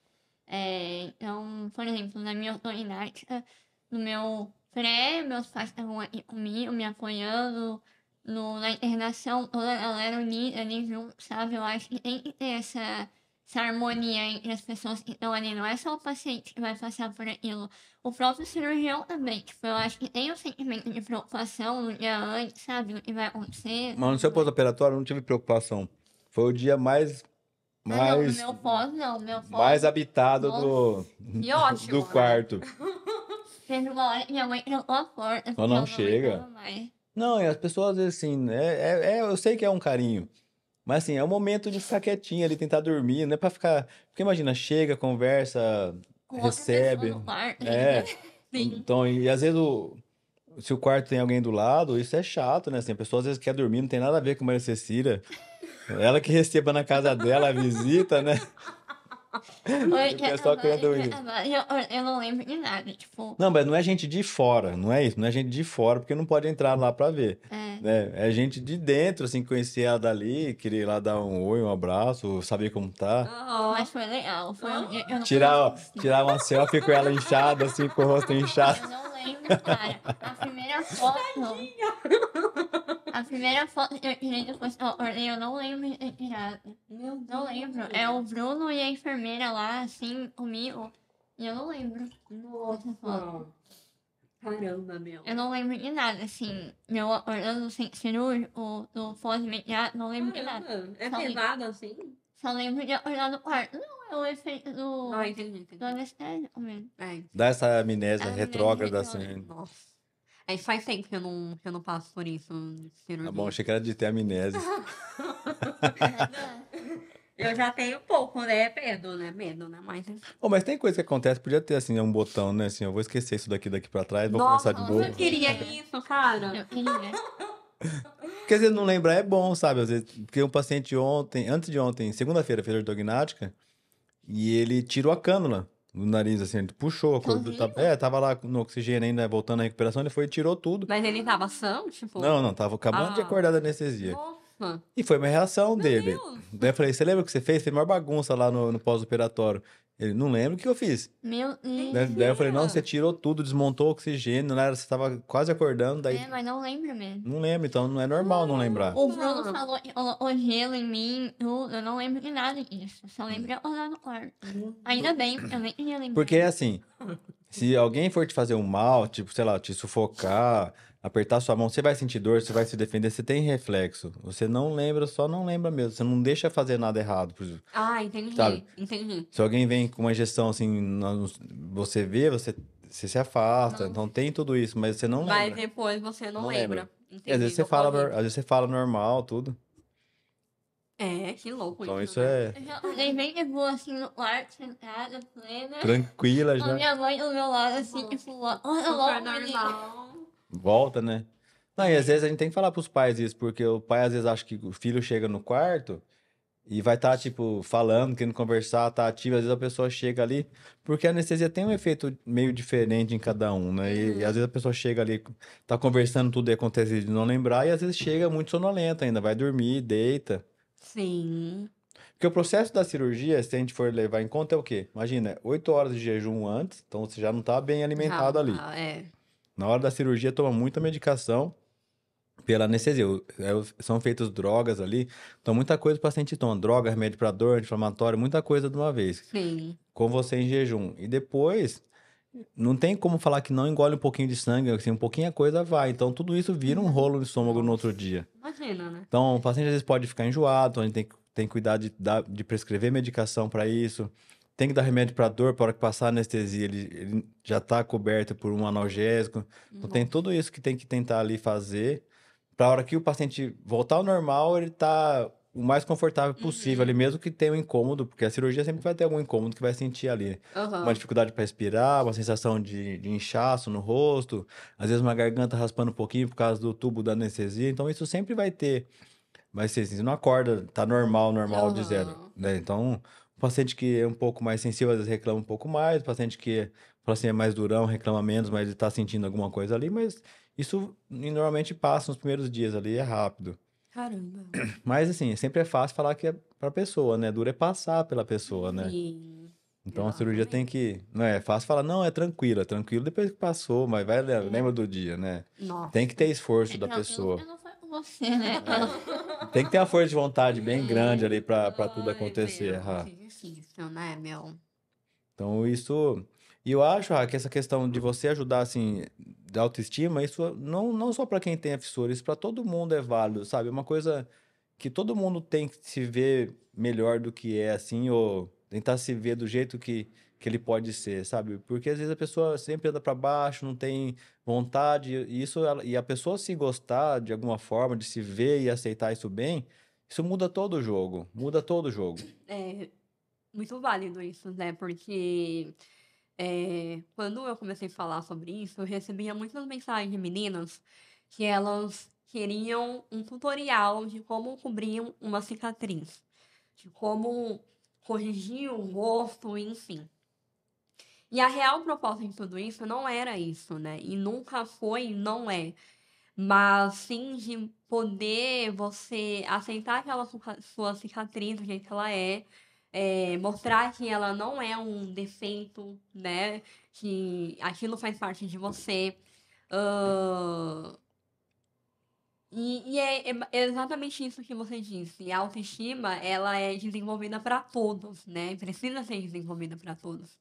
É, então, por exemplo, na minha autodidática, no meu pré, meus pais estavam aqui comigo, me apoiando, no, na internação, toda a galera unida ali junto, sabe? Eu acho que tem que ter essa essa harmonia entre as pessoas que estão ali. Não é só o paciente que vai passar por aquilo. O próprio cirurgião também. Tipo, eu acho que tem o um sentimento de preocupação no dia antes, sabe? O que vai acontecer. Mas no seu pós-operatório não tive preocupação. Foi o dia mais. Ah, mais não, meu pós não. Meu pós. Mais habitado do, ótimo, do né? quarto. (laughs) Teve uma hora minha mãe trocou a porta. Não, não chega. Não, e as pessoas, assim, é, é, é, eu sei que é um carinho. Mas assim, é o momento de ficar quietinho ali, tentar dormir, não é pra ficar. Porque imagina, chega, conversa, Com recebe. No É. (laughs) Sim. Então, então, e às vezes o. Se o quarto tem alguém do lado, isso é chato, né? Assim, a pessoa às vezes quer dormir, não tem nada a ver com Maria Cecília. Ela que (laughs) receba na casa dela a visita, né? Porque, o é, pessoal é, Eu, eu não lembro de nada, tipo... Não, mas não é gente de fora, não é isso. Não é gente de fora, porque não pode entrar lá pra ver. É. Né? É gente de dentro, assim, conhecer ela dali, querer lá dar um oi, um abraço, saber como tá. Oh. Mas foi legal. Foi, oh. eu, eu tirar, tirar uma selfie com ela inchada, assim, com o rosto inchado. Eu não lembro, cara. A primeira foto... A primeira foto que eu tirei depois eu não lembro de é, ter é, é, Meu Não lembro. É o Bruno e a enfermeira lá, assim, comigo. E eu não lembro. Nossa. Foto. Caramba, meu. Eu não lembro de nada, assim. Meu acordando sem assim, cirúrgico, do pós-imediato, não lembro Caramba. de nada. É Só pesado, lembro. assim? Só lembro de acordar no quarto. Não, é o efeito do... Ah, entendi, entendi. Do anestésico mesmo. É, entendi. Dá essa amnésia, amnésia retrógrada, retrógrada, assim. Nossa. É faz tempo que eu não, que eu não passo por isso. Tá bom, achei que era de ter amnésia. (laughs) eu já tenho pouco, né? Medo, né? Medo, né? Mas... Oh, mas tem coisa que acontece, podia ter assim, um botão, né? Assim, eu vou esquecer isso daqui daqui pra trás, vou Nossa, começar de novo. Eu queria isso, cara. Eu queria. não lembrar é bom, sabe? Às vezes, porque um paciente ontem, antes de ontem, segunda-feira, fez ortognática, e ele tirou a cânula do nariz, assim, ele puxou. Tá, é, tava lá no oxigênio ainda, voltando à recuperação, ele foi e tirou tudo. Mas ele tava são, tipo? Não, não, tava acabando ah. de acordar da anestesia. E foi uma reação Meu dele. Daí eu falei, você lembra o que você fez? Fez maior bagunça lá no, no pós-operatório. Ele, não lembra o que eu fiz. Meu Deus. Daí eu falei, não, você tirou tudo, desmontou o oxigênio, né? você tava quase acordando. Daí... É, mas não lembro mesmo. Não lembro, então não é normal não lembrar. O Bruno falou o, o gelo em mim, tudo, eu não lembro de nada disso. Só lembro de hum. acordar no quarto. Ainda bem, eu nem lembro. Porque assim, se alguém for te fazer um mal, tipo, sei lá, te sufocar, apertar sua mão, você vai sentir dor, você vai se defender, você tem reflexo. Você não lembra, só não lembra mesmo. Você não deixa fazer nada errado. Por... Ah, entendi. Sabe? Entendi. Se alguém vem com uma injeção assim, você vê, você, você se afasta. Não. Então tem tudo isso, mas você não lembra. Mas depois você não, não lembra. lembra. Entendi, às, vezes você fala, às vezes você fala normal, tudo. É, que louco então, isso. Né? é... Eu já bem de boa, assim, no quarto, sentada, plena. Tranquila já. A minha mãe do meu lado, assim, que tipo, olha logo, normal. Volta, né? Não, e às vezes a gente tem que falar pros pais isso, porque o pai às vezes acha que o filho chega no quarto e vai estar, tá, tipo, falando, querendo conversar, tá ativo. Às vezes a pessoa chega ali, porque a anestesia tem um efeito meio diferente em cada um, né? E, e às vezes a pessoa chega ali, tá conversando tudo e acontece de não lembrar, e às vezes chega muito sonolenta ainda, vai dormir, deita. Sim. Porque o processo da cirurgia, se a gente for levar em conta, é o quê? Imagina, 8 horas de jejum antes, então você já não está bem alimentado ah, ali. Ah, é. Na hora da cirurgia, toma muita medicação pela anestesia. É, são feitas drogas ali, então muita coisa o paciente toma. Droga, remédio para dor, anti-inflamatório, muita coisa de uma vez. Sim. Com você em jejum. E depois, não tem como falar que não engole um pouquinho de sangue, assim, um pouquinho a coisa vai. Então, tudo isso vira um uhum. rolo no estômago no outro dia. Imagina, né? Então, o paciente às vezes pode ficar enjoado, então a gente tem, tem que cuidar de, de prescrever medicação para isso. Tem que dar remédio para dor, para hora que passar a anestesia, ele, ele já está coberto por um analgésico. Então, tem tudo isso que tem que tentar ali fazer. Para a hora que o paciente voltar ao normal, ele está o mais confortável possível uhum. ali, mesmo que tenha um incômodo, porque a cirurgia sempre vai ter algum incômodo que vai sentir ali. Uhum. Uma dificuldade para respirar, uma sensação de, de, inchaço no rosto, às vezes uma garganta raspando um pouquinho por causa do tubo da anestesia. Então, isso sempre vai ter. Vai ser assim, não acorda, tá normal, normal uhum. de zero. Né? Então, o paciente que é um pouco mais sensível, às vezes reclama um pouco mais, o paciente que fala assim, é mais durão, reclama menos, mas ele está sentindo alguma coisa ali, mas isso normalmente passa nos primeiros dias ali, é rápido. Caramba. Mas assim, sempre é fácil falar que é pra pessoa, né? Duro é passar pela pessoa, né? Sim. Então a cirurgia também. tem que. Não é fácil falar, não, é tranquila, tranquilo depois que passou, mas vai, é. lembra do dia, né? Nossa. Tem que ter esforço é, da pessoa. não, foi com você, né? É. Tem que ter uma força de vontade bem grande ali para tudo acontecer. Ai, meu, difícil, né, meu? Então, isso e eu acho, que essa questão de você ajudar, assim, da autoestima, isso não, não só para quem tem a fissura, isso para todo mundo é válido, sabe? É uma coisa que todo mundo tem que se ver melhor do que é, assim, ou tentar se ver do jeito que, que ele pode ser, sabe? Porque às vezes a pessoa sempre anda para baixo, não tem vontade, e, isso, ela, e a pessoa se gostar de alguma forma, de se ver e aceitar isso bem, isso muda todo o jogo, muda todo o jogo. É muito válido isso, né? Porque é, quando eu comecei a falar sobre isso, eu recebia muitas mensagens de meninas que elas queriam um tutorial de como cobrir uma cicatriz, de como corrigir o rosto, enfim. E a real proposta de tudo isso não era isso, né? E nunca foi, não é. Mas sim de poder você aceitar aquela sua cicatriz do jeito que ela é, é, mostrar que ela não é um defeito, né? Que aquilo faz parte de você. Uh... E, e é, é, exatamente isso que você disse. A autoestima, ela é desenvolvida para todos, né? Precisa ser desenvolvida para todos.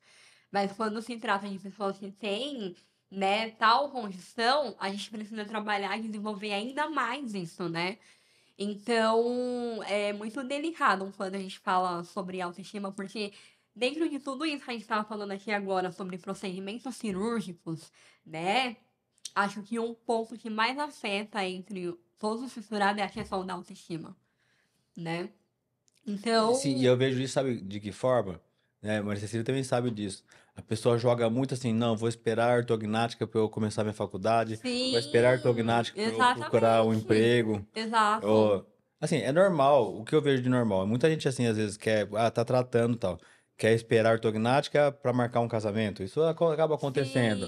Mas quando se trata de pessoas que têm né, tal condição, a gente precisa trabalhar e desenvolver ainda mais isso, né? Então, é muito delicado quando a gente fala sobre autoestima, porque dentro de tudo isso que a gente estava falando aqui agora sobre procedimentos cirúrgicos, né? Acho que um ponto que mais afeta entre todos os fissurados é a questão da autoestima, né? Então. Sim, e eu vejo isso, sabe de que forma? Né? Mas Cecília também sabe disso. A pessoa joga muito assim, não, vou esperar a ortognática para eu começar minha faculdade, Sim, vou esperar a ortognática para eu procurar um emprego. Exato. Ou, assim, é normal, o que eu vejo de normal. Muita gente, assim, às vezes quer, ah, tá tratando e tal, quer esperar a ortognática para marcar um casamento. Isso acaba acontecendo.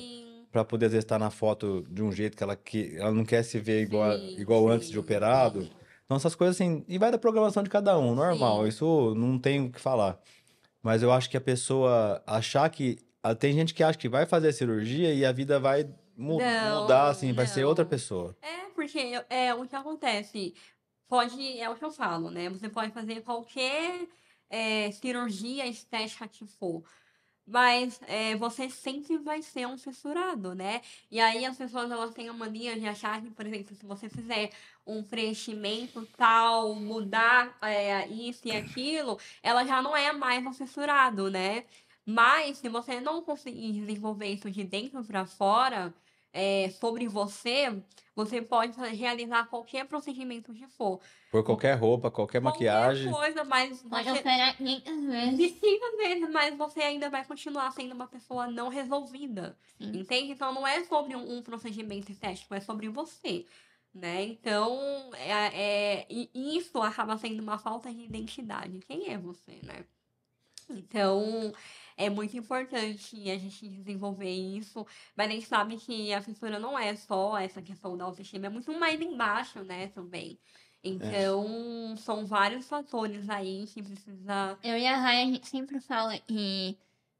para poder, às vezes, estar tá na foto de um jeito que ela, que, ela não quer se ver igual, sim, igual sim, antes de operado. Então, essas coisas assim, e vai da programação de cada um, normal, isso não tem o que falar. Mas eu acho que a pessoa achar que. Ah, tem gente que acha que vai fazer a cirurgia e a vida vai mu não, mudar, assim, não. vai ser outra pessoa. É, porque é o que acontece. Pode, é o que eu falo, né? Você pode fazer qualquer é, cirurgia estética que for mas é, você sempre vai ser um censurado, né? E aí as pessoas elas têm a mania de achar que, por exemplo, se você fizer um preenchimento tal, mudar é, isso e aquilo, ela já não é mais assessorado, né? Mas se você não conseguir desenvolver isso de dentro para fora, é, sobre você, você pode realizar qualquer procedimento que for. Por qualquer roupa, qualquer, qualquer maquiagem. coisa, mas. Pode você... operar 500 vezes. 500 vezes, mas você ainda vai continuar sendo uma pessoa não resolvida. Sim. Entende? Então não é sobre um, um procedimento estético, é sobre você né? Então, é, é, isso acaba sendo uma falta de identidade. Quem é você, né? Então, é muito importante a gente desenvolver isso. Mas a gente sabe que a censura não é só essa questão da autoestima, é muito mais embaixo, né, também. Então, é. são vários fatores aí que precisa. Eu e a Rai, a gente sempre fala que,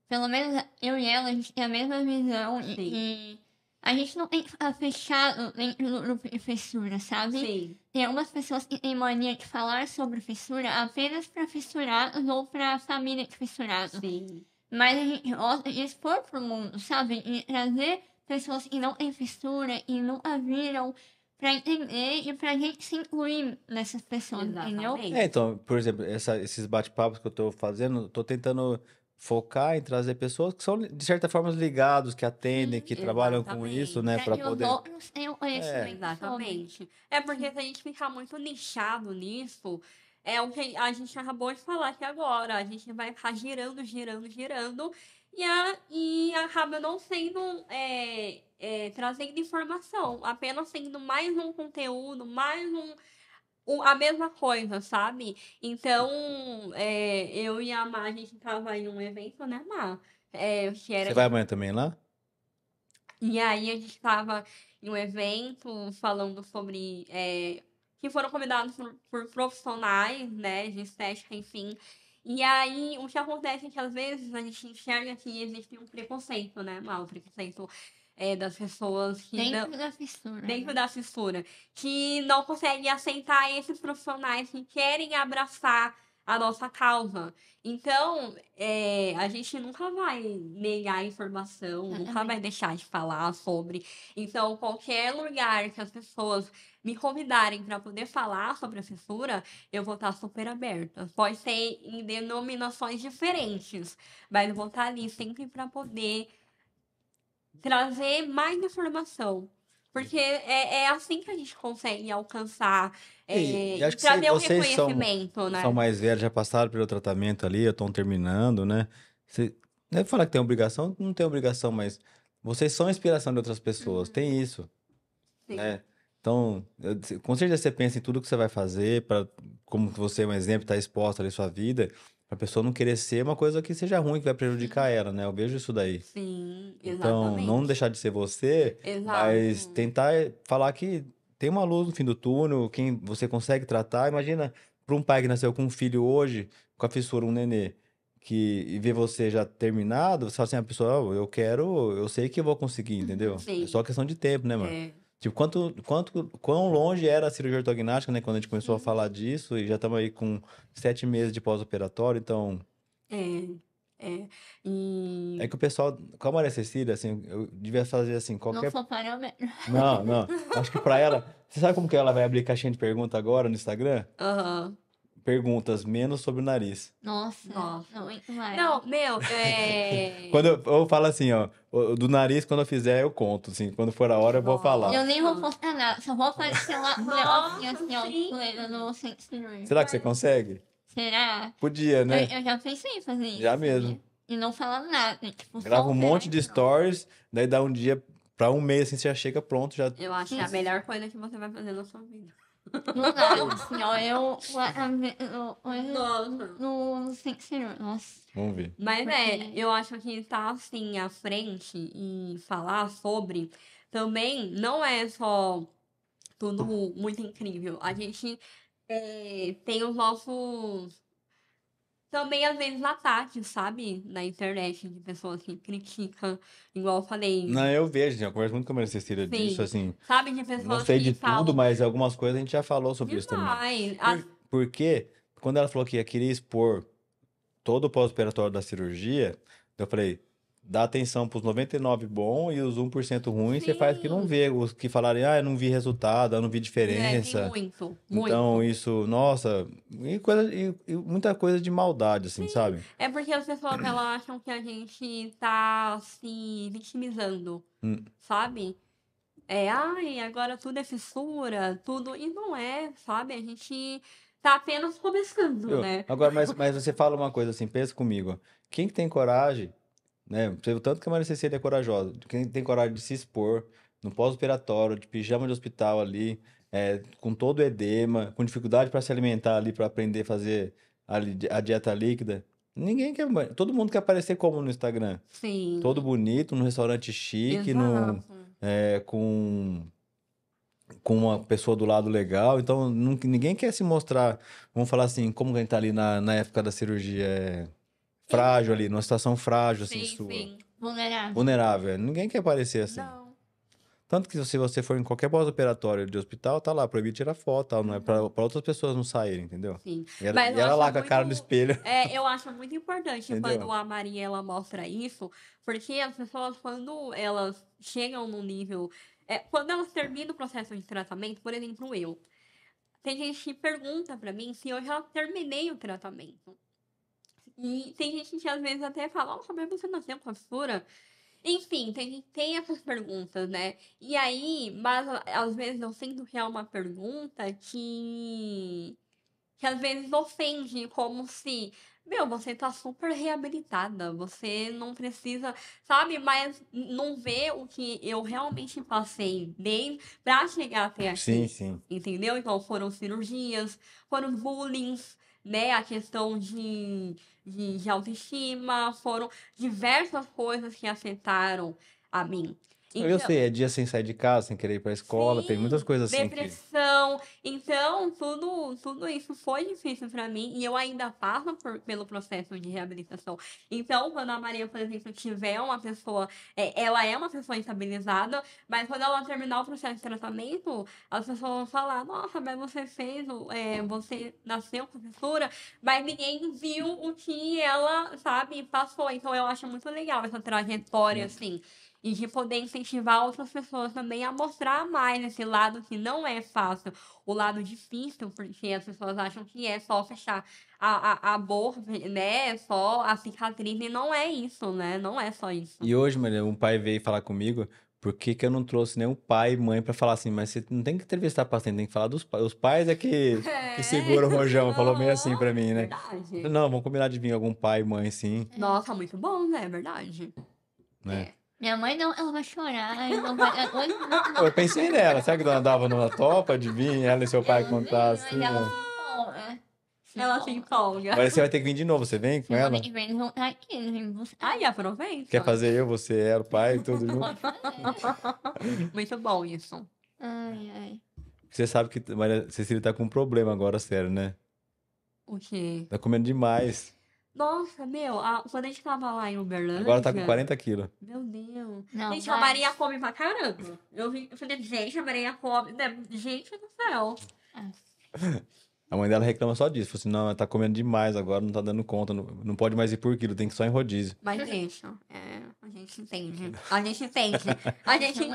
pelo menos eu e ela, a gente tem a mesma visão. Sim. E a gente não tem que ficar fechado dentro do grupo de fissura, sabe? Sim. Tem algumas pessoas que têm mania de falar sobre fissura apenas para fissurados ou para família de fissurados. Sim. Mas a gente gosta de expor pro mundo, sabe? E trazer pessoas que não têm fissura e nunca viram pra entender e pra gente se incluir nessas pessoas, Exatamente. entendeu? É, então, por exemplo, essa, esses bate-papos que eu tô fazendo, estou tô tentando focar em trazer pessoas que são, de certa forma, ligados, que atendem, Sim, que trabalham com isso, né? É, para poder. eu, é. é, é. Exatamente. É porque se a gente ficar muito nichado nisso, é o que a gente acabou de falar aqui agora. A gente vai ficar girando, girando, girando. E, a, e acaba não sendo é, é, trazendo informação, apenas sendo mais um conteúdo, mais um a mesma coisa, sabe? Então, é, eu e a Mar, a gente tava em um evento, né, Mar? É, que era... Você vai amanhã também lá? E aí a gente tava em um evento falando sobre. É, que foram convidados por, por, profissionais, né, de estética, enfim. E aí, o que acontece é que às vezes a gente enxerga que existe um preconceito, né, Mal? preconceito é, das pessoas que dentro não, da fissura, dentro da fissura, que não conseguem aceitar esses profissionais que querem abraçar a nossa causa. Então, é, a gente nunca vai negar informação, nunca vai deixar de falar sobre. Então, qualquer lugar que as pessoas me convidarem para poder falar sobre a fissura, eu vou estar tá super aberta. Pode ser em denominações diferentes, mas eu vou estar tá ali sempre para poder trazer mais informação. Porque é, é assim que a gente consegue alcançar é, e, acho trazer o reconhecimento, são, né? São mais velhos, já passaram pelo tratamento ali, estão terminando, né? Você é falar que tem obrigação, não tem obrigação, mas vocês são inspiração de outras pessoas, uhum. tem isso. Né? Então, com certeza você pensa em tudo que você vai fazer, para como você é um exemplo, está exposto ali sua vida a pessoa não querer ser uma coisa que seja ruim, que vai prejudicar ela, né? Eu vejo isso daí. Sim, exatamente. Então, não deixar de ser você, mas tentar falar que tem uma luz no fim do túnel, quem você consegue tratar. Imagina, para um pai que nasceu com um filho hoje, com a fissura, um nenê, que e vê você já terminado, você fala assim, a ah, pessoa, eu quero, eu sei que eu vou conseguir, entendeu? É Sim. É só questão de tempo, né, mano? É. Tipo, quanto, quanto, quão longe era a cirurgia ortognática, né? Quando a gente começou a uhum. falar disso e já estamos aí com sete meses de pós-operatório, então... É, é. E... É que o pessoal, com a Maria Cecília, assim, eu devia fazer assim, qualquer... Não sou parâmetro. Não, não. (laughs) Acho que pra ela... Você sabe como que ela vai abrir caixinha de pergunta agora no Instagram? Aham. Uhum perguntas, menos sobre o nariz. Nossa, Nossa. Não, não, meu, é... (laughs) quando eu, eu, falo assim, ó, do nariz, quando eu fizer, eu conto, assim, quando for a hora, eu vou Nossa. falar. Eu nem vou postar nada, só vou fazer lá, um negocinho assim, assim, ó, eu não vou Será que você consegue? Será? Podia, né? Eu, eu já pensei em fazer isso. Já mesmo. e não falar nada, tipo... Grava um monte de stories, daí dá um dia... Pra um mês, assim, você já chega pronto, já... Eu acho que é a melhor coisa que você vai fazer na sua vida. Não dá, assim, ó, eu, eu, eu, eu não, não nossa. Vamos ver. Mas é, eu acho que estar tá, assim à frente e falar sobre também não é só tudo muito incrível. A gente é, tem os nossos também às vezes ataques, sabe? Na internet, de pessoas assim, que criticam, igual eu falei. Não, eu vejo, assim, eu converso muito com a Maria disso, assim. Sabe, de pessoas Não sei de tudo, mas algumas coisas a gente já falou sobre Demais. isso também. Por, Porque quando ela falou que ia querer expor todo o pós-operatório da cirurgia, eu falei, dá atenção para os 99 bom e os 1% ruim, Sim. você faz que não vê. Os que falarem, ah, eu não vi resultado, eu não vi diferença. É, muito, muito. Então, isso, nossa, e, coisa, e, e muita coisa de maldade, assim, Sim. sabe? É porque as pessoas elas acham que a gente tá se assim, vitimizando, hum. sabe? É, ai, agora tudo é fissura, tudo. E não é, sabe? A gente tá apenas começando, eu, né? Agora, mas, mas você fala uma coisa assim, pensa comigo. Quem que tem coragem né? Você viu tanto que a Maria Cecília é corajosa. Quem tem coragem de se expor no pós-operatório, de pijama de hospital ali, é, com todo o edema, com dificuldade para se alimentar ali, para aprender a fazer a, a dieta líquida. Ninguém quer. Todo mundo quer aparecer como no Instagram. Sim. Todo bonito, num restaurante chique, no, é, com, com uma pessoa do lado legal. Então, não, ninguém quer se mostrar. Vamos falar assim, como a gente tá ali na, na época da cirurgia. É frágil ali, numa situação frágil, assim, sim, sua. Sim. Vulnerável. Vulnerável. É. Ninguém quer aparecer assim. Não. Tanto que se você for em qualquer pós-operatório de hospital, tá lá, proibido tirar foto, tal, não é para uhum. outras pessoas não saírem, entendeu? Sim. E ela, e ela lá muito, com a cara no espelho. (laughs) É, eu acho muito importante quando a Maria ela mostra isso, porque as pessoas, quando elas chegam num nível. É, quando elas terminam o processo de tratamento, por exemplo, eu. Tem gente que pergunta para mim se eu já terminei o tratamento. E tem gente que às vezes até fala, nossa, mas você nasceu com a Enfim, tem, tem essas perguntas, né? E aí, mas às vezes eu sinto que é uma pergunta que. que às vezes ofende, como se. Meu, você tá super reabilitada, você não precisa, sabe? Mas não vê o que eu realmente passei bem pra chegar até aqui. Sim, sim. Entendeu? Então foram cirurgias, foram bullying né? A questão de, de, de autoestima, foram diversas coisas que afetaram a mim. Então, eu sei, então é dia sem sair de casa, sem querer ir pra escola, sim, tem muitas coisas assim. Depressão. Que... Então, tudo, tudo isso foi difícil para mim e eu ainda passo por, pelo processo de reabilitação. Então, quando a Maria, por exemplo, tiver uma pessoa, é, ela é uma pessoa estabilizada, mas quando ela terminar o processo de tratamento, as pessoas vão falar: nossa, mas você fez, é, você nasceu professora, mas ninguém viu o que ela, sabe, passou. Então, eu acho muito legal essa trajetória, assim e de poder incentivar outras pessoas também a mostrar mais esse lado que não é fácil, o lado difícil, porque as pessoas acham que é só fechar a, a, a boca, né? É só a cicatriz, e não é isso, né? Não é só isso. E hoje, Maria, um pai veio falar comigo. Por que, que eu não trouxe nenhum pai e mãe para falar assim? Mas você não tem que entrevistar paciente, tem que falar dos pais. Os pais é que, (laughs) é. que seguram o rojão. Falou meio assim para mim, né? Verdade. Não, vamos combinar de vir algum pai e mãe, sim. Nossa, muito bom, né? É verdade. Né? É. Minha mãe não, ela vai chorar. Ela vai... É, eu pensei nela, será que ela andava numa topa de vir ela e seu pai ela contar assim? Ela, né? ela se empolga. Agora você vai ter que vir de novo, você vem com ela? Vem, vem, aqui, você... Aí aproveita. Quer fazer eu, você era o pai, tudo (laughs) junto? Muito bom isso. Ai, ai. Você sabe que Maria Cecília tá com um problema agora, sério, né? O quê? Tá comendo demais. Nossa, meu, a, quando a gente tava lá em Uberlândia... Agora tá com 40 quilos. Meu Deus. Não, gente, mas... a Maria come pra caramba. Eu, vi, eu falei, gente, a Maria come... Né, gente do céu. É. A mãe dela reclama só disso. Falou assim, não, ela tá comendo demais agora, não tá dando conta. Não, não pode mais ir por quilo, tem que só em rodízio. Mas gente, é, a gente entende. A gente entende. A é gente... (laughs)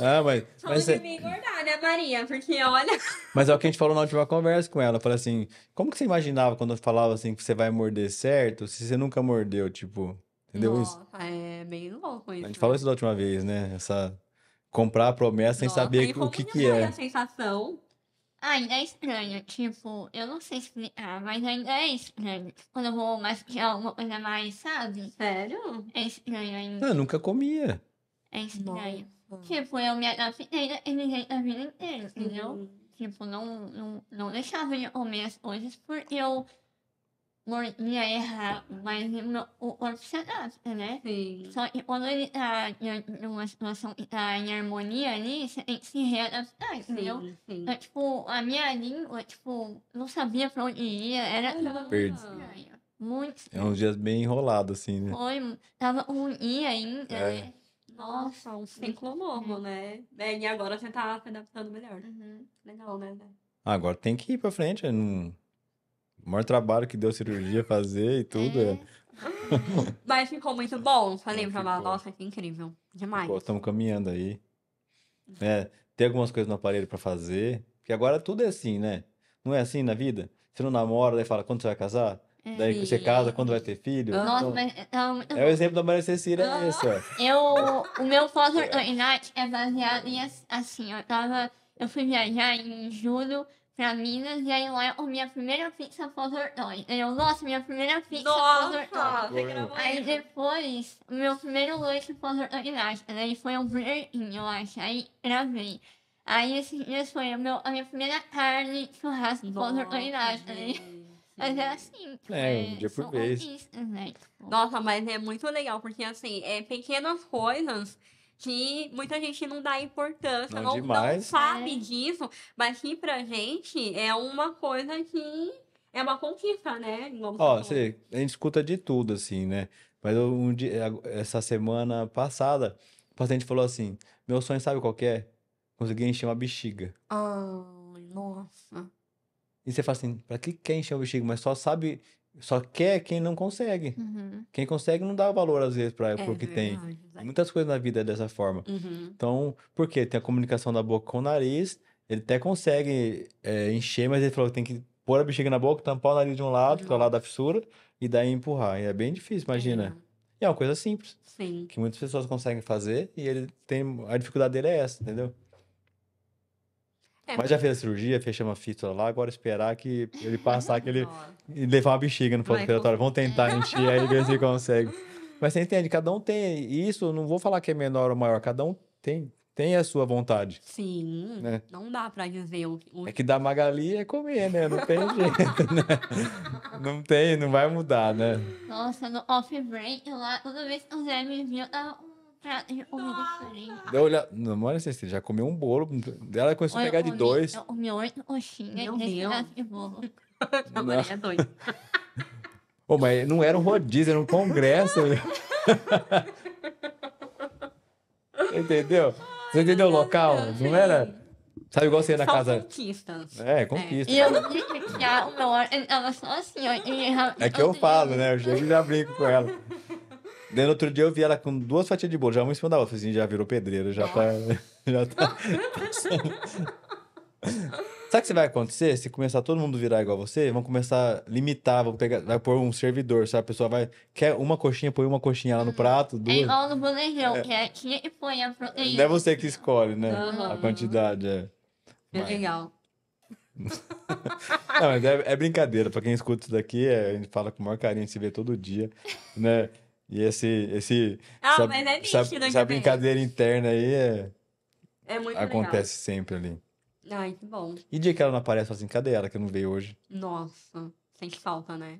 ah, mas... Só mas você... me engordar, né, Maria? Porque, olha... Mas é o que a gente falou na última conversa com ela. Falei assim, como que você imaginava quando eu falava assim que você vai morder certo, se você nunca mordeu, tipo... Entendeu Nossa, isso? é bem louco isso. A gente falou isso da última vez, né? Essa... Comprar a promessa Nossa, sem saber o que que é. a sensação ah, ainda é estranho, tipo, eu não sei explicar, mas ainda é estranho. Quando eu vou mastigar alguma coisa mais, sabe? Sério? É estranho ainda. Ah, eu nunca comia. É estranho. Nossa. Tipo, eu me adaptei daquele jeito a vida inteira, entendeu? Uhum. Tipo, não, não, não deixava de comer as coisas porque eu podia errar, mas o corpo se adapta, né? Sim. Só que quando ele tá numa situação que tá em harmonia ali, você tem que se readaptar, sim, entendeu? Sim. Então, tipo, a minha língua, tipo, não sabia pra onde ia, era Perdi. Muito. É uns dias bem enrolado, assim, né? Foi, tava ruim ainda, é. né? Nossa, um ciclo novo, uhum. né? e agora você tá se adaptando melhor. Uhum. Legal, né? agora tem que ir pra frente, não. O maior trabalho que deu cirurgia fazer e tudo. É. é. Mas ficou muito bom. Falei pra ela, nossa, que incrível. Demais. Ficou, estamos caminhando aí. É, tem algumas coisas no aparelho para fazer. Porque agora tudo é assim, né? Não é assim na vida? Você não namora, daí fala quando você vai casar? É. Daí você casa, quando vai ter filho? Nossa, então, mas, um, é o exemplo da Maria Cecília, uh, é ó. Eu, o meu pós-ortorinate é baseado em assim, eu tava, eu fui viajar em julho pra Minas e aí lá eu é minha primeira pizza Pozordões. Eu, nossa, minha primeira pizza Pozordões. Aí depois, o meu primeiro lanche Pozordões, acho, aí foi um burger, eu acho, aí gravei. Aí esses dias foi o meu, a minha primeira carne churrasco Pozordões, aí. Mas é assim. Tipo, é, um dia por é vez. Né, tipo. Nossa, mas é muito legal, porque assim, é pequenas coisas que muita gente não dá importância, não, não, não sabe é. disso, mas que pra gente é uma coisa que é uma conquista, né? Ó, você, a gente escuta de tudo, assim, né? Mas um dia, é, essa semana passada, o paciente falou assim: meu sonho sabe qual é? Conseguir encher uma bexiga. Ai, oh, nossa. E você fala assim, pra que quer encher uma bexiga? Mas só sabe só quer é quem não consegue. Uhum. Quem consegue não dá valor, às vezes, para é, o que tem. Verdade. Muitas coisas na vida é dessa forma. Uhum. Então, por quê? Tem a comunicação da boca com o nariz. Ele até consegue é, encher, mas ele falou que tem que pôr a bexiga na boca, tampar o nariz de um lado, uhum. que é o uhum. lado da fissura, e daí empurrar. E é bem difícil, é imagina. É. E é uma coisa simples. Sim. Que muitas pessoas conseguem fazer e ele tem. A dificuldade dele é essa, entendeu? É, mas já fez a cirurgia, fechamos a fístula lá, agora esperar que ele passar que ele (laughs) e levar uma bexiga no é pós-operatório. Vamos tentar gente, aí ver se consegue. (laughs) Mas você entende, cada um tem isso, não vou falar que é menor ou maior, cada um tem, tem a sua vontade. Sim, né? não dá pra dizer o, o... É que da Magali é comer, né? Não tem (laughs) jeito, né? Não tem, não vai mudar, né? Nossa, no off-brain, lá, toda vez que o Zé me viu, eu pra obedecerem. Deu olha, não mora se já comeu um bolo. Ela é começou a pegar de dois. Eu comi oito coxinhas Meu e de bolo. Agora (laughs) é dois. Ô, mas não era um rodízio, era um congresso. (laughs) entendeu? Você entendeu o local? Não era... Sabe igual você ia na São casa. Conquistas. É, conquistas. É. E eu não quis que o meu ela só assim, ó. É que eu falo, né? Eu chego e já brinco com ela. Daí no outro dia eu vi ela com duas fatias de bolo, já uma em cima da outra. Assim, já virou pedreiro, já tá. (laughs) já tá. (laughs) Sabe o que vai acontecer? Se começar todo mundo virar igual você, vão começar a limitar, vão pegar, vai pôr um servidor, sabe? A pessoa vai. Quer uma coxinha, põe uma coxinha lá no uhum. prato. É duas. É igual no bandejão, é. quer que e põe a proteína. é você que escolhe, né? Uhum. A quantidade, é. É legal. (laughs) Não, mas é, é, brincadeira. Pra quem escuta isso daqui, é, a gente fala com o maior carinho, a gente se vê todo dia, né? E esse. esse ah, essa, mas é lixo, essa, né, essa brincadeira interna aí é. É muito Acontece legal. sempre ali. Ai, que bom. E dia que ela não aparece, assim, cadê ela que eu não veio hoje? Nossa, sente falta, né?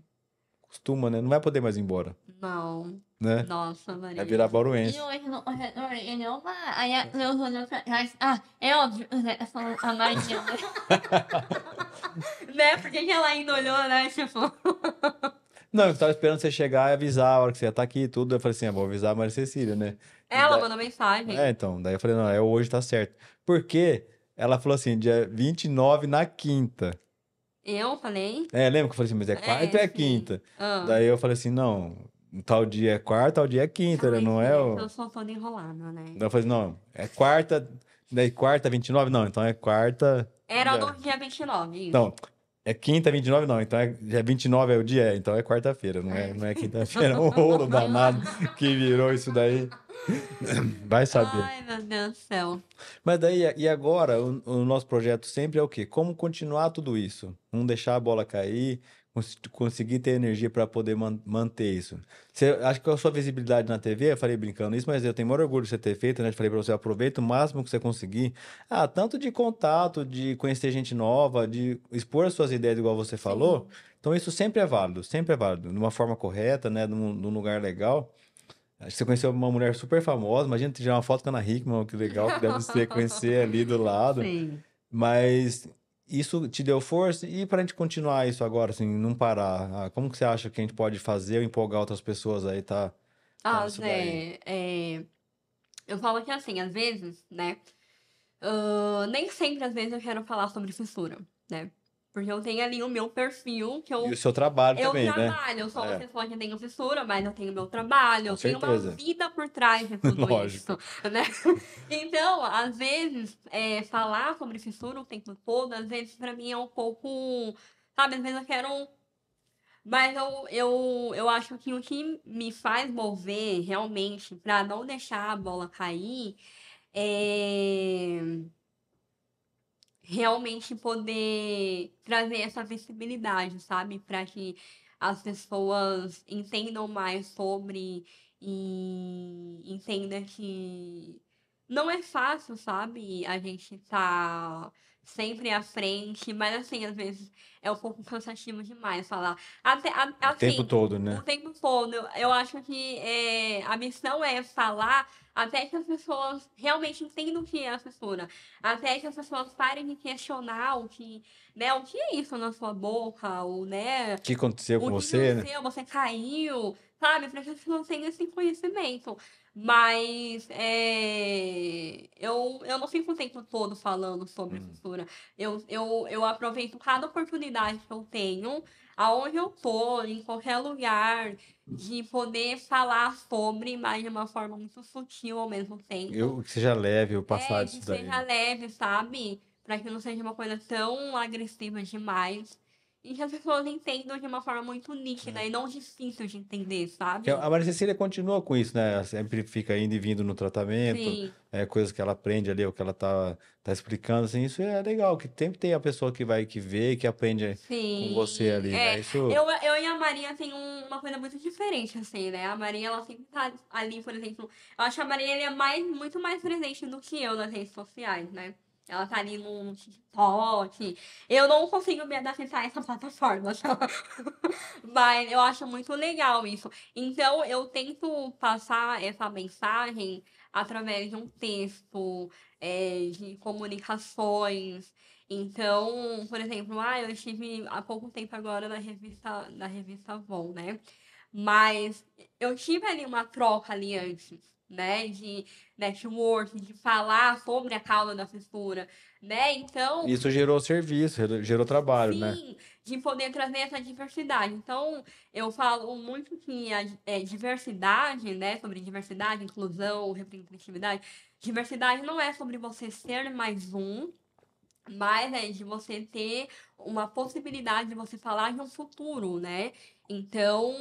Costuma, né? Não vai poder mais ir embora. Não. Né? Nossa, Maria. Vai virar baruense. E hoje, ele não vai. Aí é, eu olhou pra trás. Ah, é óbvio, né? a Maria. Né? (laughs) né? Porque que ela ainda olhou, né? Tipo... Não, eu tava esperando você chegar e avisar a hora que você ia estar tá aqui e tudo. Eu falei assim, ah, vou avisar a Maria Cecília, né? Ela daí... mandou mensagem. É, então. Daí eu falei, não, é hoje tá certo. Porque ela falou assim, dia 29 na quinta. Eu falei? É, lembra que eu falei assim, mas é, é quarta é, ou é quinta? Ah. Daí eu falei assim, não, tal dia é quarta, tal dia é quinta, né? Não é, é o... Eu sou toda enrolada, né? Daí eu falei, assim, não, é quarta, daí quarta 29? Não, então é quarta... Era no dia 29, isso. Então, é quinta, 29, é não. Então é, é 29 é o dia, é, então é quarta-feira, não é, não é quinta-feira. O é um rolo (laughs) danado que virou isso daí. (laughs) Vai saber. Ai, meu Deus do céu. Mas daí, e agora, o, o, nosso projeto sempre é o quê? Como continuar tudo isso? Não deixar a bola cair, conseguir ter energia para poder man manter isso. Você, acho que a sua visibilidade na TV, eu falei brincando isso, mas eu tenho maior orgulho de você ter feito, né? Eu falei para você, aproveita o máximo que você conseguir. Ah, tanto de contato, de conhecer gente nova, de expor as suas ideias igual você Sim. falou. Então isso sempre é válido, sempre é válido, de uma forma correta, né? Num, num lugar legal. Acho que você conheceu uma mulher super famosa, imagina tirar uma foto com a Ana Hickman, que legal que deve ser conhecer ali do lado. Sim. Mas isso te deu força e para a gente continuar isso agora, assim, não parar, ah, como que você acha que a gente pode fazer ou empolgar outras pessoas aí, tá? tá ah, Zé, é, eu falo que assim, às vezes, né, uh, nem sempre às vezes eu quero falar sobre censura, né? Porque eu tenho ali o meu perfil, que eu... E o seu trabalho eu também, trabalho, né? Eu trabalho, eu sou uma é. pessoa que tem professora, mas eu tenho meu trabalho, Com eu certeza. tenho uma vida por trás de tudo (laughs) Lógico. isso, né? (laughs) Então, às vezes, é, falar sobre fissura o tempo todo, às vezes, para mim é um pouco... Sabe, às vezes eu quero... Mas eu, eu, eu acho que o que me faz mover realmente para não deixar a bola cair é realmente poder trazer essa visibilidade, sabe? Para que as pessoas entendam mais sobre e entendam que não é fácil, sabe? A gente tá sempre à frente, mas assim, às vezes é um pouco cansativo demais falar. Até, a, assim, o tempo assim, todo, né? O tempo todo. Eu acho que é, a missão é falar até que as pessoas realmente entendam o que é assessora, até que as pessoas parem de questionar o que, né, o que é isso na sua boca, ou, né... O que aconteceu o com que você, né? aconteceu, né? você caiu, sabe? Para que as pessoas tenham esse conhecimento. Mas é, eu, eu não fico o tempo todo falando sobre uhum. Eu, eu, eu aproveito cada oportunidade que eu tenho, aonde eu tô, em qualquer lugar, de poder falar sobre, mas de uma forma muito sutil ao mesmo tempo. Eu, que seja leve o é, passar é, disso daí. Que seja leve, sabe? Para que não seja uma coisa tão agressiva demais. E as pessoas entendam de uma forma muito nítida é. e não difícil de entender, sabe? A Maria Cecília continua com isso, né? Ela sempre fica indo e vindo no tratamento, é, coisas que ela aprende ali, o que ela tá, tá explicando, assim, isso é legal, que sempre tem a pessoa que vai, que vê, que aprende Sim. com você ali, é. né? Isso... Eu, eu e a Maria tem um, uma coisa muito diferente, assim, né? A Maria, ela sempre tá ali, por exemplo, eu acho que a Maria, é mais, muito mais presente do que eu nas redes sociais, né? Ela tá ali num TikTok. Eu não consigo me adaptar a essa plataforma. (laughs) Mas eu acho muito legal isso. Então, eu tento passar essa mensagem através de um texto, é, de comunicações. Então, por exemplo, ah, eu estive há pouco tempo agora na revista, na revista Von, né? Mas eu tive ali uma troca ali antes né, de network, de falar sobre a causa da censura, né? Então isso gerou serviço, gerou trabalho, né? sim, né? de poder trazer essa diversidade. Então eu falo muito que a é, diversidade, né, sobre diversidade, inclusão, representatividade, diversidade não é sobre você ser mais um, mas é de você ter uma possibilidade de você falar de um futuro, né? Então,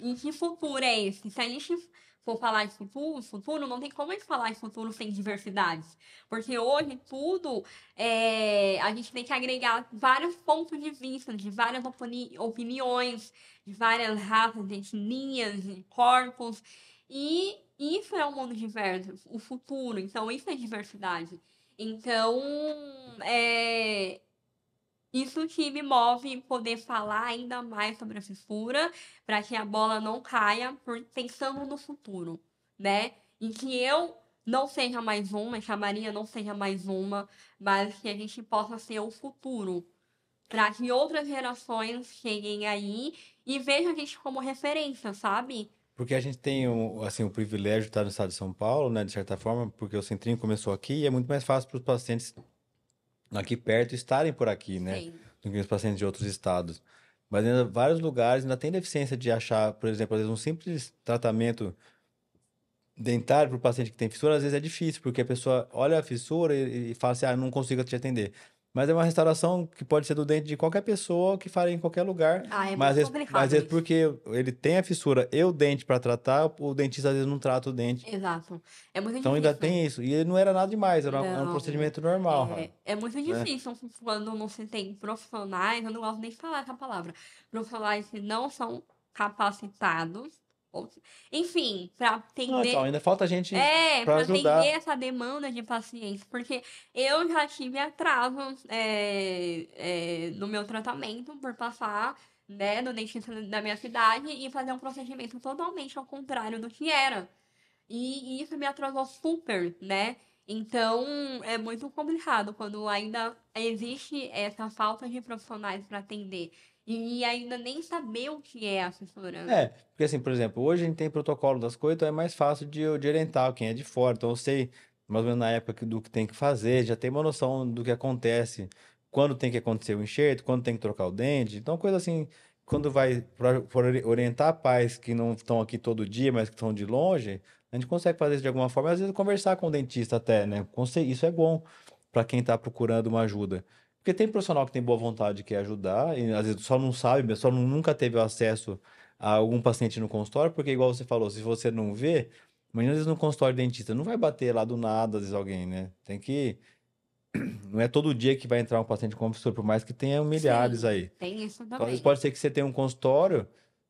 em que futuro é esse? Se a gente for falar de futuro, futuro, não tem como a gente falar de futuro sem diversidade. Porque hoje tudo é, a gente tem que agregar vários pontos de vista, de várias opini opiniões, de várias raças, de etnias, de corpos. E isso é um mundo diverso, o futuro. Então, isso é diversidade. Então, é, isso que me move em poder falar ainda mais sobre a fissura, para que a bola não caia, pensando no futuro, né? Em que eu não seja mais uma, que a Maria não seja mais uma, mas que a gente possa ser o futuro, para que outras gerações cheguem aí e vejam a gente como referência, sabe? Porque a gente tem assim, o privilégio de estar no estado de São Paulo, né, de certa forma, porque o centrinho começou aqui e é muito mais fácil para os pacientes aqui perto estarem por aqui, né? Sim. Do que os pacientes de outros estados. Mas ainda vários lugares ainda tem deficiência de achar, por exemplo, às vezes um simples tratamento dentário para o paciente que tem fissura, às vezes é difícil, porque a pessoa olha a fissura e, e fala assim, ah, não consigo te atender. Mas é uma restauração que pode ser do dente de qualquer pessoa, que faria em qualquer lugar. Ah, é mas muito complicado. Às vezes, porque ele tem a fissura e o dente para tratar, o dentista às vezes não trata o dente. Exato. É muito então, difícil. ainda tem isso. E não era nada demais, era não, um procedimento normal. É, né? é muito né? difícil né? quando não se tem profissionais, eu não gosto nem de falar essa palavra, profissionais que não são capacitados enfim, para atender. Não, ainda falta gente. É, para atender essa demanda de pacientes. Porque eu já tive atrasos é, é, no meu tratamento por passar né, no dentista da minha cidade e fazer um procedimento totalmente ao contrário do que era. E, e isso me atrasou super, né? Então, é muito complicado quando ainda existe essa falta de profissionais para atender e ainda nem saber o que é assessora. É, porque assim, por exemplo, hoje a gente tem protocolo das coisas, então é mais fácil de, de orientar quem é de fora. Então eu sei mais ou menos na época do que tem que fazer, já tem uma noção do que acontece, quando tem que acontecer o enxerto, quando tem que trocar o dente. Então, coisa assim, quando vai para orientar pais que não estão aqui todo dia, mas que estão de longe, a gente consegue fazer isso de alguma forma, às vezes conversar com o dentista até, né? Isso é bom para quem está procurando uma ajuda. Porque tem profissional que tem boa vontade, quer ajudar, e às vezes só não sabe, só nunca teve acesso a algum paciente no consultório, porque igual você falou, se você não vê, imagina às vezes no consultório de dentista, não vai bater lá do nada, às vezes alguém, né? Tem que (clears throat) não é todo dia que vai entrar um paciente com professor, por mais que tenha milhares Sim, aí. Tem isso então, também. Então, pode ser que você tenha um consultório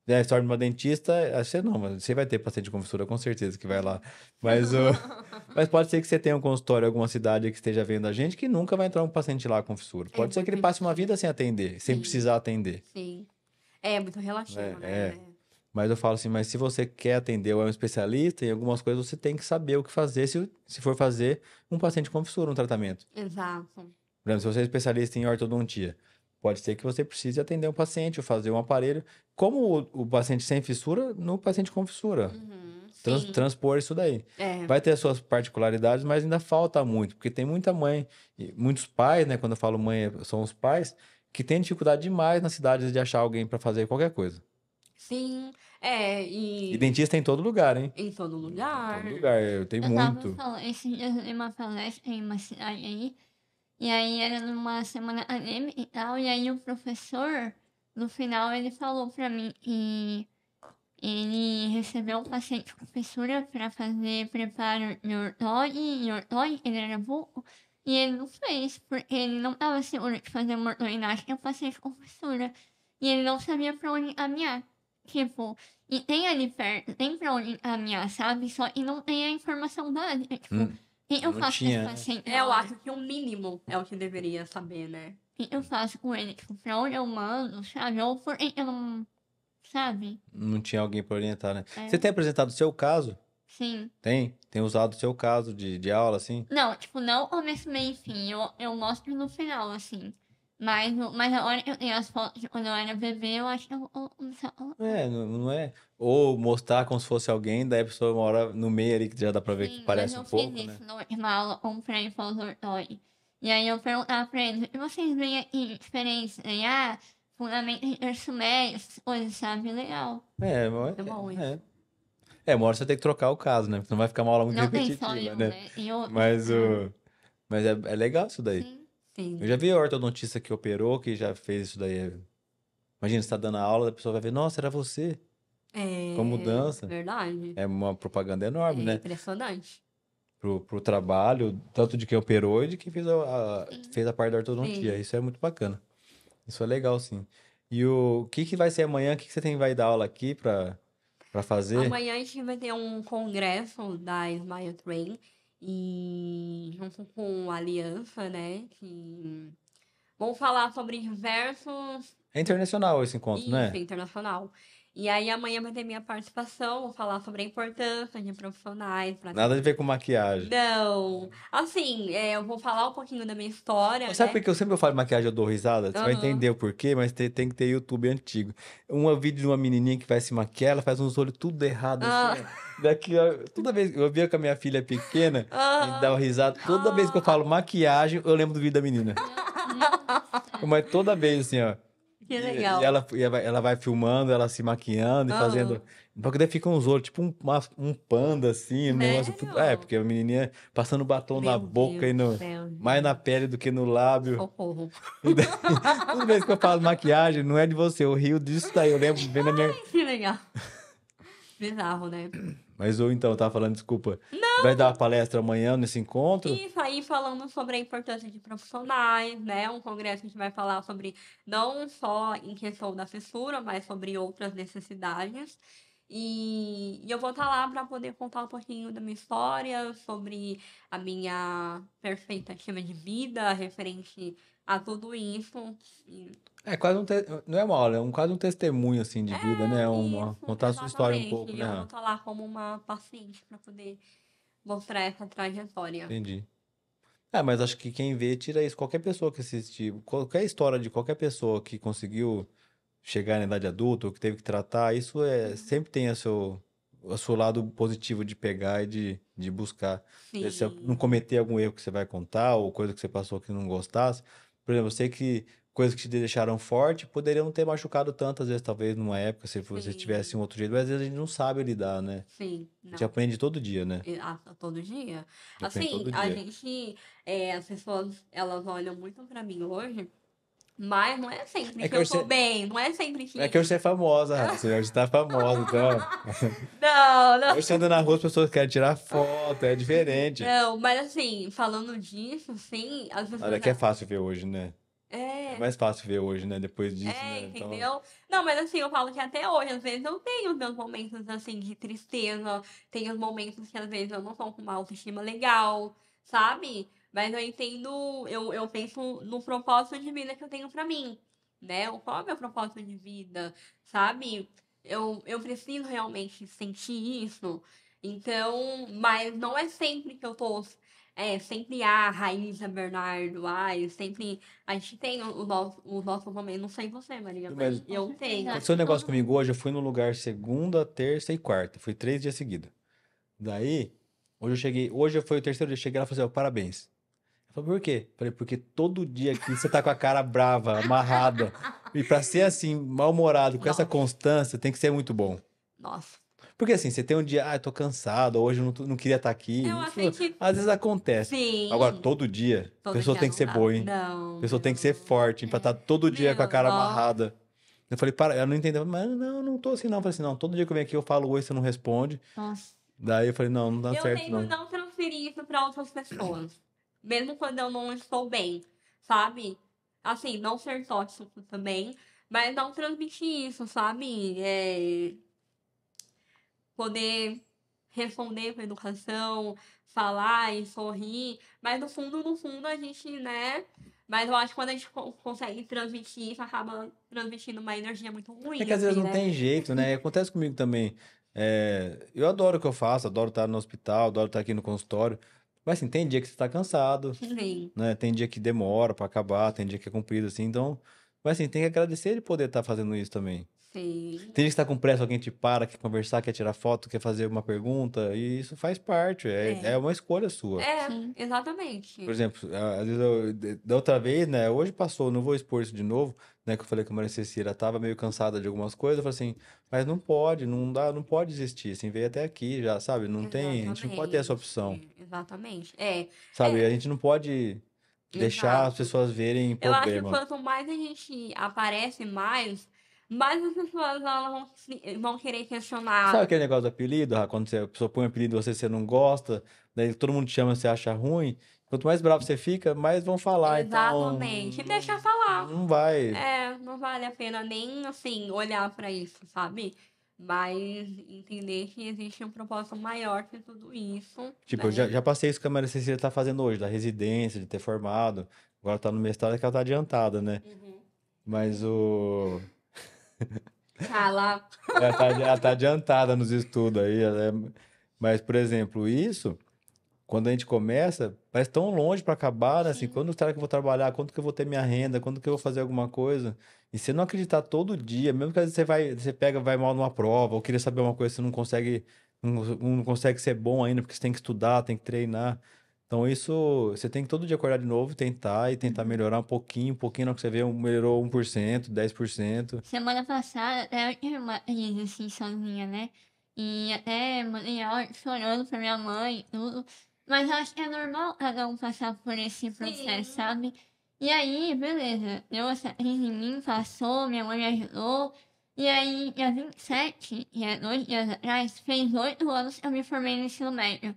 né, se torna uma dentista, você não, mas você vai ter paciente de fissura com certeza que vai lá. Mas, o, (laughs) mas pode ser que você tenha um consultório em alguma cidade que esteja vendo a gente que nunca vai entrar um paciente lá com fissura. Pode é ser que ele passe uma vida sem atender, Sim. sem precisar atender. Sim. É muito relativo, é, né? É. Mas eu falo assim, mas se você quer atender ou é um especialista em algumas coisas, você tem que saber o que fazer se, se for fazer um paciente com fissura, um tratamento. Exato. Por exemplo, se você é especialista em ortodontia, Pode ser que você precise atender um paciente ou fazer um aparelho, como o, o paciente sem fissura, no paciente com fissura. Uhum, Trans, transpor isso daí. É. Vai ter as suas particularidades, mas ainda falta muito, porque tem muita mãe, muitos pais, né? Quando eu falo mãe, é, são os pais, que tem dificuldade demais nas cidades de achar alguém para fazer qualquer coisa. Sim, é, e... e... dentista é em todo lugar, hein? Em todo lugar. Em todo lugar, eu tenho muito. Falando, esse dia eu uma palestra em uma cidade aí, e aí era numa semana anêmica e tal, e aí o professor, no final, ele falou pra mim que ele recebeu o paciente com fissura pra fazer preparo de ortoide e ortoide ele era burro, e ele não fez, porque ele não estava seguro de fazer uma ortoinagem, é paciente com fissura, e ele não sabia pra onde caminhar. Tipo, e tem ali perto, tem pra onde caminhar, sabe? Só, e não tem a informação básica, tipo... Hum eu não faço tinha. Assim, eu acho que o mínimo é o que deveria saber, né? eu faço com ele? Tipo, pra onde eu mando, sabe? Ou por eu não. Sabe? Não tinha alguém pra orientar, né? É. Você tem apresentado o seu caso? Sim. Tem? Tem usado o seu caso de, de aula, assim? Não, tipo, não começo, meio enfim. Eu, eu mostro no final, assim. Mas, mas agora que eu tenho as fotos de quando eu era bebê, eu acho que eu É, não, não é. Ou mostrar como se fosse alguém, daí a pessoa mora no meio ali, que já dá pra ver Sim, que parece um pouco. Mas eu fiz isso né? na última aula com o Frei E aí eu perguntava pra eles, e vocês veem aqui diferença? E, ah, fundamento de sumérios, coisas, sabe? Legal. É, É, bom é, isso. É. É, uma hora você tem que trocar o caso, né? Porque não vai ficar uma aula muito não repetitiva, tem só eu, né? né? Eu... Mas, o... (laughs) mas é, é legal isso daí. Sim. Sim. Eu já vi ortodontista que operou, que já fez isso daí. É, imagina, você tá dando a aula, a pessoa vai ver, nossa, era você. É. Com a mudança. Verdade. É uma propaganda enorme, é né? Impressionante. Pro, pro trabalho, tanto de quem operou e de quem fez a, a fez a parte da ortodontia. Sim. Isso é muito bacana. Isso é legal, sim. E o que, que vai ser amanhã? O que, que você tem, vai dar aula aqui para fazer? Amanhã a gente vai ter um congresso da Smile Train e junto com a Aliança, né? Que vão falar sobre diversos. É internacional esse encontro, né? Isso, né? internacional. E aí amanhã vai ter minha participação, vou falar sobre a importância de profissionais. Pra... Nada a ver com maquiagem. Não. Assim, é, eu vou falar um pouquinho da minha história. Sabe né? por que eu sempre falo de maquiagem, eu dou risada? Você uhum. vai entender o porquê, mas tem, tem, que ter YouTube antigo. Um vídeo de uma menininha que vai se maquiar, ela faz uns olhos tudo errado. Assim, uhum. Daqui, toda vez eu via com a minha filha é pequena, uhum. e dá uma risada. Toda vez que eu falo maquiagem, eu lembro do vídeo da menina. (laughs) mas toda vez, assim, ó. Que legal. E, e ela, e ela vai filmando, ela se maquiando e uhum. fazendo. Porque então, que daí fica uns olhos, tipo um, uma, um panda, assim, um negócio. é, porque a menininha passando batom Meu na boca Deus e no. Deus. Mais na pele do que no lábio. Socorro. Daí, (laughs) toda vez que eu falo maquiagem, não é de você, eu rio disso daí. Eu lembro (laughs) bem da minha. Que legal. Bizarro, né? Mas ou então, eu tava falando, desculpa. Não. Vai dar uma palestra amanhã nesse encontro? Isso, aí falando sobre a importância de profissionais, né? Um congresso que a gente vai falar sobre não só em questão da fissura mas sobre outras necessidades. E, e eu vou estar tá lá para poder contar um pouquinho da minha história, sobre a minha perspectiva de vida referente a tudo isso É quase um te... não é uma aula, é um, quase um testemunho assim de é, vida, né? É uma, isso, contar a sua história um pouco, né? Eu vou lá como uma paciente para poder mostrar essa trajetória. Entendi. É, mas acho que quem vê tira isso. Qualquer pessoa que assistir, qualquer história de qualquer pessoa que conseguiu chegar na idade adulta ou que teve que tratar, isso é uhum. sempre tem a seu o seu lado positivo de pegar e de, de buscar. É Sim. não cometer algum erro que você vai contar ou coisa que você passou que não gostasse, por exemplo, eu sei que coisas que te deixaram forte poderiam ter machucado tantas vezes, talvez numa época, se Sim. você tivesse um outro jeito, mas às vezes a gente não sabe lidar, né? Sim. Não. A gente aprende todo dia, né? Ah, todo dia? assim, todo dia. a gente, é, as pessoas, elas olham muito para mim hoje mas não é sempre é que, que, eu tô bem, não é sempre que. É que hoje (laughs) você é famosa, Rafa. Hoje tá famosa, então. (laughs) não, não. Hoje você anda na rua, as pessoas querem tirar foto, é diferente. Não, mas assim, falando disso, sim, as pessoas. Olha que é fácil ver hoje, né? É. é mais fácil ver hoje, né? Depois disso, é, né? Então... entendeu? Não, mas assim, eu falo que até hoje, às vezes, eu tenho meus momentos, assim, de tristeza. Tenho os momentos que, às vezes, eu não tô com uma autoestima legal, sabe? Mas eu entendo, eu, eu penso no propósito de vida que eu tenho para mim, né? Qual é o meu propósito de vida, sabe? Eu, eu preciso realmente sentir isso. Então, mas não é sempre que eu tô é, sempre ah, a Raíssa Bernardo, ai, sempre. A gente tem o, o nosso, o nosso momento. Não sei você, Maria, mas, mas eu tenho. Aconteceu um negócio comigo hoje, eu fui no lugar segunda, terça e quarta. Foi três dias seguidos. Daí, hoje eu cheguei, hoje foi o terceiro dia, eu cheguei lá e falei oh, parabéns falei, por quê? Falei, porque todo dia aqui você tá com a cara brava, amarrada. E para ser assim, mal-humorado, com Nossa. essa constância, tem que ser muito bom. Nossa. Porque assim, você tem um dia, ah, eu tô cansado, hoje eu não, não queria estar tá aqui. Eu isso, que... Às vezes acontece. Sim. Agora, todo dia, todo a pessoa dia tem que ser dá. boa, hein? Não. A pessoa não. tem que ser forte, hein? Pra estar tá todo dia com a cara ó. amarrada. Eu falei, para, ela não entendeu. Mas não, não tô assim, não. Eu falei assim, não, todo dia que eu venho aqui eu falo oi, você não responde. Nossa. Daí eu falei, não, não dá eu certo, não. Eu tento não transferir isso pra outras pessoas. Mesmo quando eu não estou bem, sabe? Assim, não ser tóxico também, mas não transmitir isso, sabe? É... Poder responder com educação, falar e sorrir, mas no fundo, no fundo, a gente, né? Mas eu acho que quando a gente consegue transmitir isso, acaba transmitindo uma energia muito ruim. É que às assim, vezes não né? tem jeito, né? Acontece comigo também. É, eu adoro o que eu faço, adoro estar no hospital, adoro estar aqui no consultório, mas assim, tem dia que você tá cansado. Sim. Né? Tem dia que demora para acabar, tem dia que é cumprido, assim. Então, mas assim, tem que agradecer ele poder estar tá fazendo isso também. Sim. Tem gente que tá com pressa, alguém te para, quer conversar, quer tirar foto, quer fazer uma pergunta, e isso faz parte, é, é. é uma escolha sua. É, Sim. exatamente. Por exemplo, às vezes eu, da outra vez, né, hoje passou, não vou expor isso de novo, né, que eu falei que a Maria Cecília tava meio cansada de algumas coisas, eu falei assim, mas não pode, não dá, não pode existir, assim, veio até aqui já, sabe? Não exatamente. tem, a gente não pode ter essa opção. Exatamente, é. Sabe, é. a gente não pode deixar Exato. as pessoas verem problema. Eu acho que quanto mais a gente aparece mais mais as pessoas vão, vão querer questionar. Sabe aquele negócio do apelido, quando você, a pessoa põe um apelido você, você não gosta, daí todo mundo te chama você acha ruim. Quanto mais bravo você fica, mais vão falar. Então Exatamente. Então, e deixar falar. Não vai. É, não vale a pena nem, assim, olhar para isso, sabe? Mas entender que existe um propósito maior que tudo isso. Tipo, né? eu já, já passei isso que a Maria Cecília tá fazendo hoje, da residência, de ter formado. Agora tá no mestrado, é que ela tá adiantada, né? Uhum. Mas o ela, é, tá, ela tá adiantada nos estudos aí. É... Mas, por exemplo, isso, quando a gente começa, parece tão longe para acabar, né? Assim, quando será que eu vou trabalhar? Quando que eu vou ter minha renda? Quando que eu vou fazer alguma coisa? E você não acreditar todo dia, mesmo que às vezes você vai, você pega, vai mal numa prova, ou queria saber uma coisa, você não consegue, não, não consegue ser bom ainda, porque você tem que estudar, tem que treinar. Então, isso você tem que todo dia acordar de novo, tentar e tentar uhum. melhorar um pouquinho, um pouquinho, não que você vê, melhorou 1%, 10%. Semana passada, até eu tive uma crise assim sozinha, né? E até mandei chorando pra minha mãe tudo. Mas eu acho que é normal cada um passar por esse processo, Sim. sabe? E aí, beleza, deu essa crise em mim, passou, minha mãe me ajudou. E aí, dia 27, dia dois dias atrás, fez oito anos que eu me formei no ensino médio.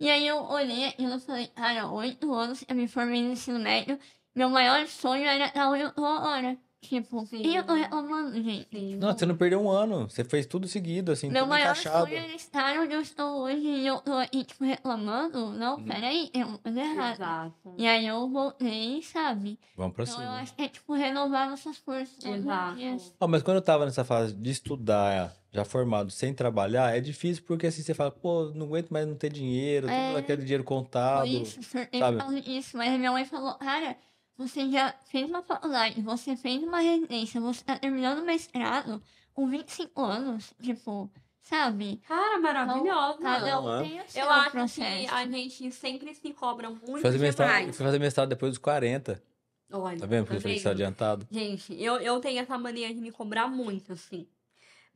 E aí eu olhei e e falei, cara, oito anos, eu me formei no ensino médio, meu maior sonho era dar o agora. Tipo, Sim. eu tô reclamando, gente. Não, tipo você não perdeu um ano. Você fez tudo seguido, assim, Meu tudo maior encaixado. sonho é estar onde eu estou hoje e eu tô aqui, tipo, reclamando. Não, uhum. peraí, eu tô errado. Exato. E aí eu voltei, sabe? Vamos pra então, cima. eu acho que é, tipo, renovar nossas forças. Exato. Oh, mas quando eu tava nessa fase de estudar, já formado, sem trabalhar, é difícil porque, assim, você fala, pô, não aguento mais não ter dinheiro, é... tudo aquele dinheiro contado. isso, sabe? eu falo isso. Mas minha mãe falou, cara você já fez uma faculdade, você fez uma residência, você tá terminando o mestrado com 25 anos, tipo, sabe? Cara, maravilhosa. Então, cada um é. tem o seu Eu acho que a gente sempre se cobra muito fazer demais. Fazer mestrado depois dos 40. Olha, tá vendo? Porque tá adiantado. Gente, eu, eu tenho essa mania de me cobrar muito, assim.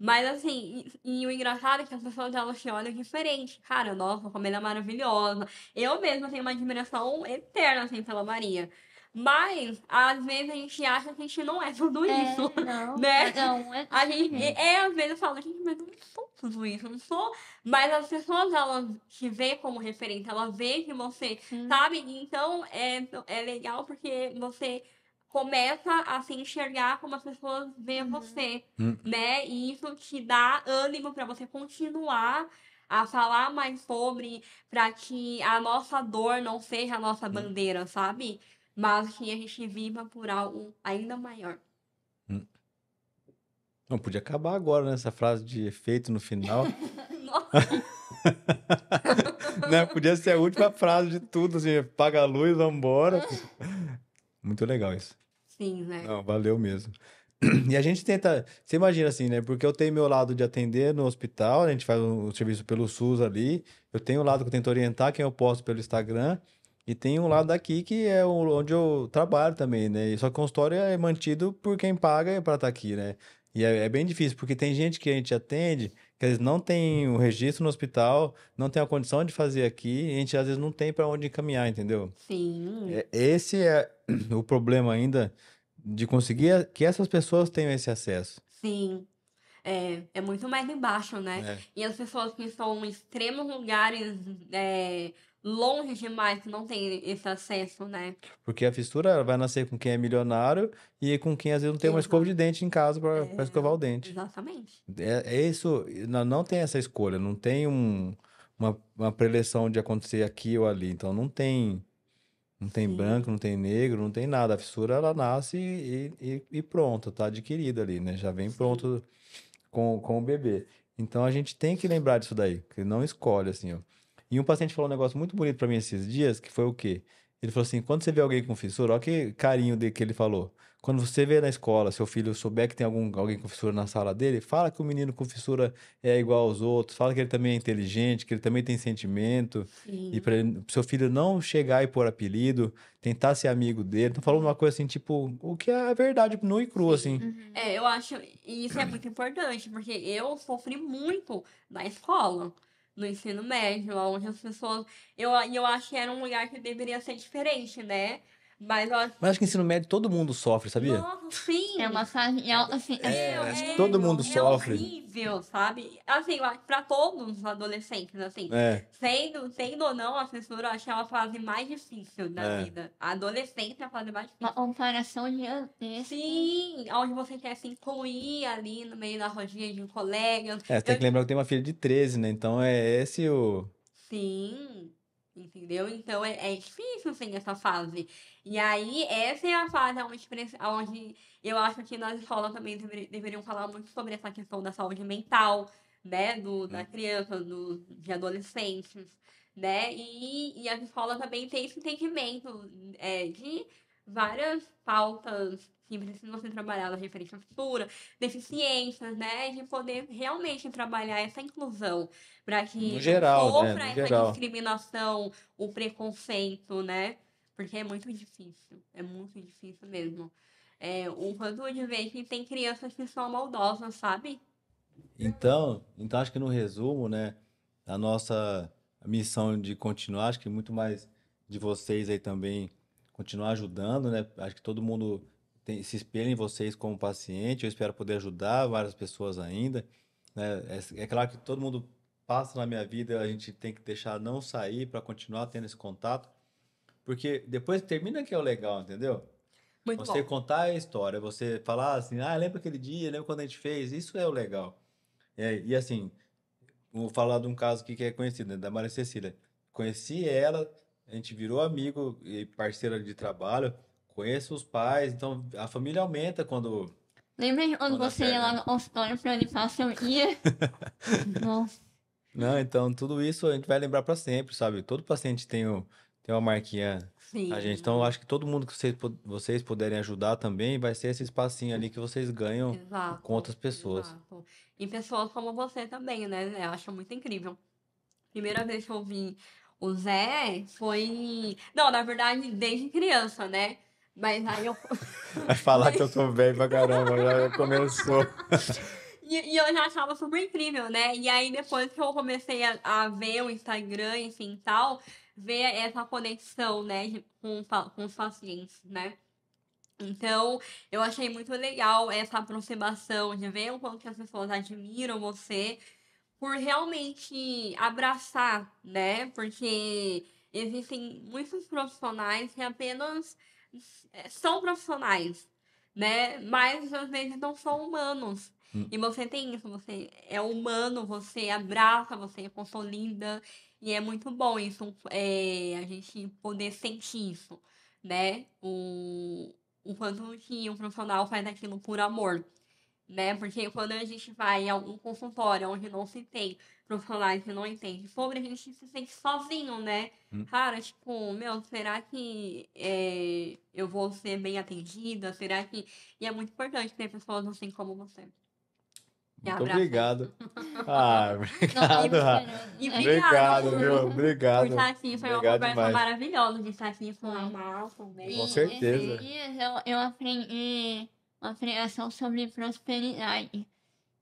Mas assim, e, e, o engraçado é que as pessoas elas te olham diferente. Cara, nossa, a família é maravilhosa. Eu mesma tenho uma admiração eterna, assim, pela Maria. Mas, às vezes, a gente acha que a gente não é tudo é, isso. não, (laughs) né? é a gente, é, é, às vezes eu falo, gente, mas eu não sou tudo isso, não sou. Mas as pessoas, elas te veem como referência, elas veem que você, hum. sabe? Então, é, é legal porque você começa a se enxergar como as pessoas veem uhum. você, hum. né? E isso te dá ânimo para você continuar a falar mais sobre, para que a nossa dor não seja a nossa hum. bandeira, sabe? mas que a gente viva por algo ainda maior. Hum. Não, podia acabar agora, né? Essa frase de efeito no final. (laughs) (laughs) né? Podia ser a última frase de tudo, assim, paga a luz, vambora. (laughs) Muito legal isso. Sim, né? Não, valeu mesmo. (clears throat) E a gente tenta, você imagina assim, né? Porque eu tenho meu lado de atender no hospital, a gente faz o um serviço pelo SUS ali, eu tenho o lado que eu tento orientar quem eu posto pelo Instagram, e tem um lado daqui que é onde eu trabalho também, né? E só que o consultório é mantido por quem paga para estar tá aqui, né? E é, é, bem difícil, porque tem gente que a gente atende, que às vezes não tem o registro no hospital, não tem a condição de fazer aqui, e a gente às vezes não tem para onde encaminhar, entendeu? Sim. É, esse é (clears throat) o problema ainda de conseguir que essas pessoas tenham esse acesso. Sim. É, é muito mais embaixo, né? É. E as pessoas que estão em extremos lugares é, longe demais que não tem esse acesso, né? Porque a fissura vai nascer com quem é milionário e com quem às vezes não tem Exato. uma escova de dente em casa para é... escovar o dente. Exatamente. É, é, isso, não, não tem essa escolha, não tem um, uma, uma preleção de acontecer aqui ou ali. Então não tem. Não tem Sim. branco, não tem negro, não tem nada. A fissura ela nasce e, e, e pronto, tá adquirida ali, né? Já vem Sim. pronto com, com o bebê. Então a gente tem que lembrar disso daí, que não escolhe assim, ó. E um paciente falou um negócio muito bonito para mim esses dias, que foi o quê? Ele falou assim: quando você vê alguém com fissura, olha que carinho de, que ele falou. Quando você vê na escola, seu filho souber que tem algum, alguém com fissura na sala dele, fala que o menino com fissura é igual aos outros, fala que ele também é inteligente, que ele também tem sentimento. Sim. E para seu filho não chegar e pôr apelido, tentar ser amigo dele. Então, falou uma coisa assim, tipo, o que é verdade, nu e cru assim. Uhum. É, eu acho, e isso é muito importante, porque eu sofri muito na escola no ensino médio, onde as pessoas. Eu, eu acho que era um lugar que deveria ser diferente, né? Mas, ó, Mas acho que ensino médio todo mundo sofre, sabia? Nossa, sim. É uma fase. É, assim, é, é acho que todo mundo é sofre. É horrível, sabe? Assim, pra todos os adolescentes, assim. É. Sendo, sendo ou não, a censura eu acho que é uma fase mais difícil da é. vida. A adolescente é a fase mais difícil. Uma comparação de. Sim, onde você quer se incluir ali no meio da rodinha de um colega. É, você eu... tem que lembrar que tem uma filha de 13, né? Então é esse o. Sim. Entendeu? Então é, é difícil, assim, essa fase. E aí, essa é a fase onde eu acho que nas escolas também deveriam falar muito sobre essa questão da saúde mental, né? Do, da uhum. criança, do, de adolescentes, né? E, e as escolas também têm esse entendimento é, de várias pautas que precisam ser trabalhadas referente à cultura, deficiências, né? De poder realmente trabalhar essa inclusão para que no geral, sofra né? no essa geral. discriminação, o preconceito, né? Porque é muito difícil. É muito difícil mesmo. É, o quanto de vez que tem crianças que são maldosas, sabe? Então, então acho que no resumo, né, a nossa missão de continuar, acho que muito mais de vocês aí também continuar ajudando, né? Acho que todo mundo tem, se espelha em vocês como paciente. Eu espero poder ajudar várias pessoas ainda. Né? É, é claro que todo mundo passa na minha vida, a gente tem que deixar não sair para continuar tendo esse contato. Porque depois que termina que é o legal, entendeu? Muito você bom. contar a história, você falar assim, ah, lembra aquele dia, lembra quando a gente fez, isso é o legal. É, e assim, vou falar de um caso aqui que é conhecido, né, da Maria Cecília. Conheci ela, a gente virou amigo e parceira de trabalho, conheço os pais, então a família aumenta quando. Lembra quando, quando você ia lá né? no consultório para ele passar o dia? (laughs) Nossa. Não, então tudo isso a gente vai lembrar para sempre, sabe? Todo paciente tem o. Um tem uma marquinha. Sim. A gente, então, acho que todo mundo que vocês, vocês puderem ajudar também vai ser esse espacinho ali que vocês ganham exato, com outras pessoas. Exato. E pessoas como você também, né? Eu acho muito incrível. Primeira vez que eu vi o Zé foi. Não, na verdade, desde criança, né? Mas aí eu. Vai (laughs) (laughs) falar que eu sou velho pra caramba, já começou. (laughs) E, e, eu já achava super incrível, né? E aí depois que eu comecei a, a ver o Instagram, enfim, assim, tal, ver essa conexão, né, com, com os pacientes, né? Então, eu achei muito legal essa aproximação de ver o quanto que as pessoas admiram você por realmente abraçar, né? Porque existem muitos profissionais que apenas são profissionais, né? Mas às vezes não são humanos. Hum. E você tem isso, você é humano, você abraça, você consolida. É e é muito bom isso, é, a gente poder sentir isso, né? O, o quanto que um profissional faz aquilo por amor, né? Porque quando a gente vai em algum consultório onde não se tem profissionais que não entende sobre, a gente se sente sozinho, né? Hum. Cara, tipo, meu, será que é, eu vou ser bem atendida? Será que. E é muito importante ter pessoas assim como você. Muito obrigado. (laughs) Ah, obrigado, Não, e, obrigado, viu? Obrigado. Por aqui, foi obrigado uma conversa maravilhosa de estar aqui com a Malcolm. Com certeza. Dias eu, eu aprendi uma pregação sobre prosperidade.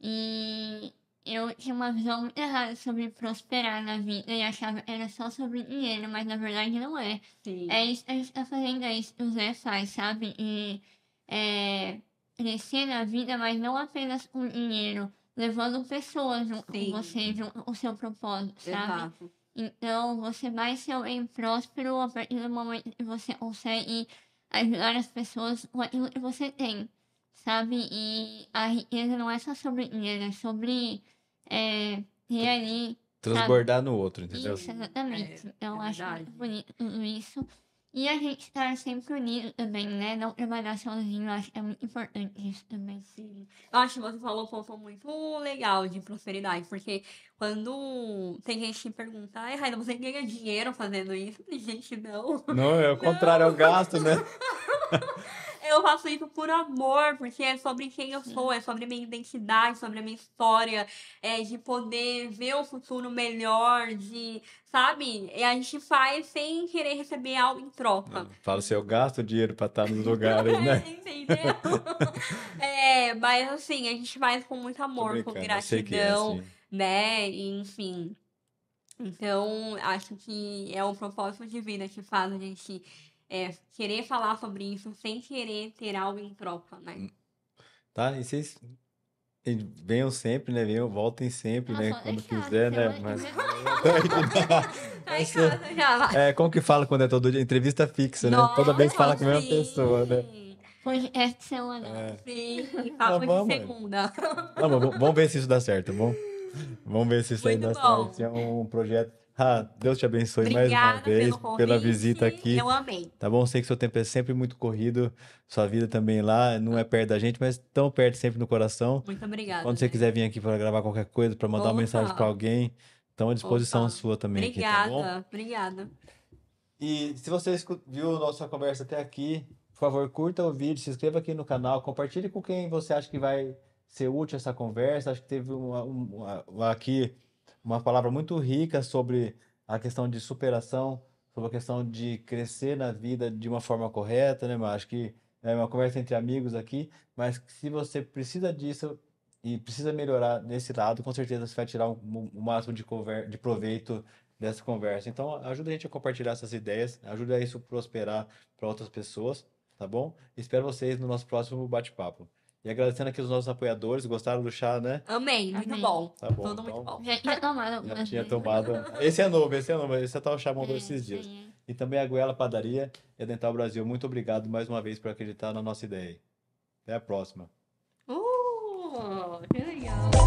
E eu tinha uma visão muito errada sobre prosperar na vida e achava que era só sobre dinheiro, mas na verdade não é. Sim. É isso que a gente está fazendo, é isso que o Zé faz, sabe? E é, crescer na vida, mas não apenas com dinheiro, levando pessoas junto Sim. com você, junto com o seu propósito, sabe? Exato. Então, você vai ser alguém próspero a partir do momento que você consegue ajudar as pessoas com aquilo que você tem, sabe? E a riqueza não é só sobre dinheiro, é sobre é, ter ali. Transbordar sabe? no outro, entendeu? Isso, exatamente. É, então, é acho muito bonito tudo isso. E a gente estar tá sempre unido também, né? Não trabalhar sozinho, acho que é muito importante isso também. Sim. Eu acho que você falou um ponto muito legal de prosperidade, porque quando tem gente que pergunta, ai, você ganha dinheiro fazendo isso? Tem gente, não. Não, é o (laughs) é não. contrário, eu gasto, né? (laughs) eu faço isso por amor, porque é sobre quem eu sou, é sobre minha identidade, sobre a minha história, é de poder ver o futuro melhor, de, sabe? E a gente faz sem querer receber algo em troca. Fala assim, eu gasto dinheiro pra estar nos (laughs) lugares, né? (laughs) Entendeu? (laughs) é, mas assim, a gente faz com muito amor, com é gratidão, é assim. né? E, enfim. Então, acho que é o propósito de vida que faz a gente é, querer falar sobre isso sem querer ter algo em troca, né? Hum. Tá, e vocês venham sempre, né? Venham, voltem sempre, né? Nossa, né? Quando é quiser, né? Mas... (laughs) Tá tá (laughs) tá Mas, é, como que fala quando é todo dia? Entrevista fixa, né? Nossa, né? Toda vez fala com a mesma pessoa, né? Podcast é semanal. É. Sim, papo tá de segunda. Não, vamos ver se isso dá certo, bom? Vamos ver se isso Muito aí dá bom. certo. Se é um projeto ah, Deus te abençoe Obrigada mais uma vez convite, pela visita aqui. Eu amei. Tá bom? Sei que seu tempo é sempre muito corrido, sua vida também lá, não é perto da gente, mas tão perto sempre no coração. Muito obrigada. Quando você gente. quiser vir aqui para gravar qualquer coisa, para mandar Opa. uma mensagem para alguém, estão à disposição Opa. sua também. Obrigada, aqui, tá bom? obrigada. E se você viu nossa conversa até aqui, por favor, curta o vídeo, se inscreva aqui no canal, compartilhe com quem você acha que vai ser útil essa conversa. Acho que teve uma, uma, uma aqui uma palavra muito rica sobre a questão de superação, sobre a questão de crescer na vida de uma forma correta, né, mas Acho que é uma conversa entre amigos aqui, mas se você precisa disso e precisa melhorar nesse lado, com certeza você vai tirar o um, um máximo de, de proveito dessa conversa. Então, ajuda a gente a compartilhar essas ideias, ajuda isso a prosperar para outras pessoas, tá bom? Espero vocês no nosso próximo bate-papo. E agradecendo aqui os nossos apoiadores, gostaram do chá, né? Amém, muito bom. Tá bom. Tudo então, muito bom. Já tinha tomado. Já tinha né? tomado. Esse é novo, esse é novo. Esse é tal o chá bom é, esses dias. E também a Goela Padaria e a Dental Brasil. Muito obrigado mais uma vez por acreditar na nossa ideia. Até a próxima. Uh, que legal.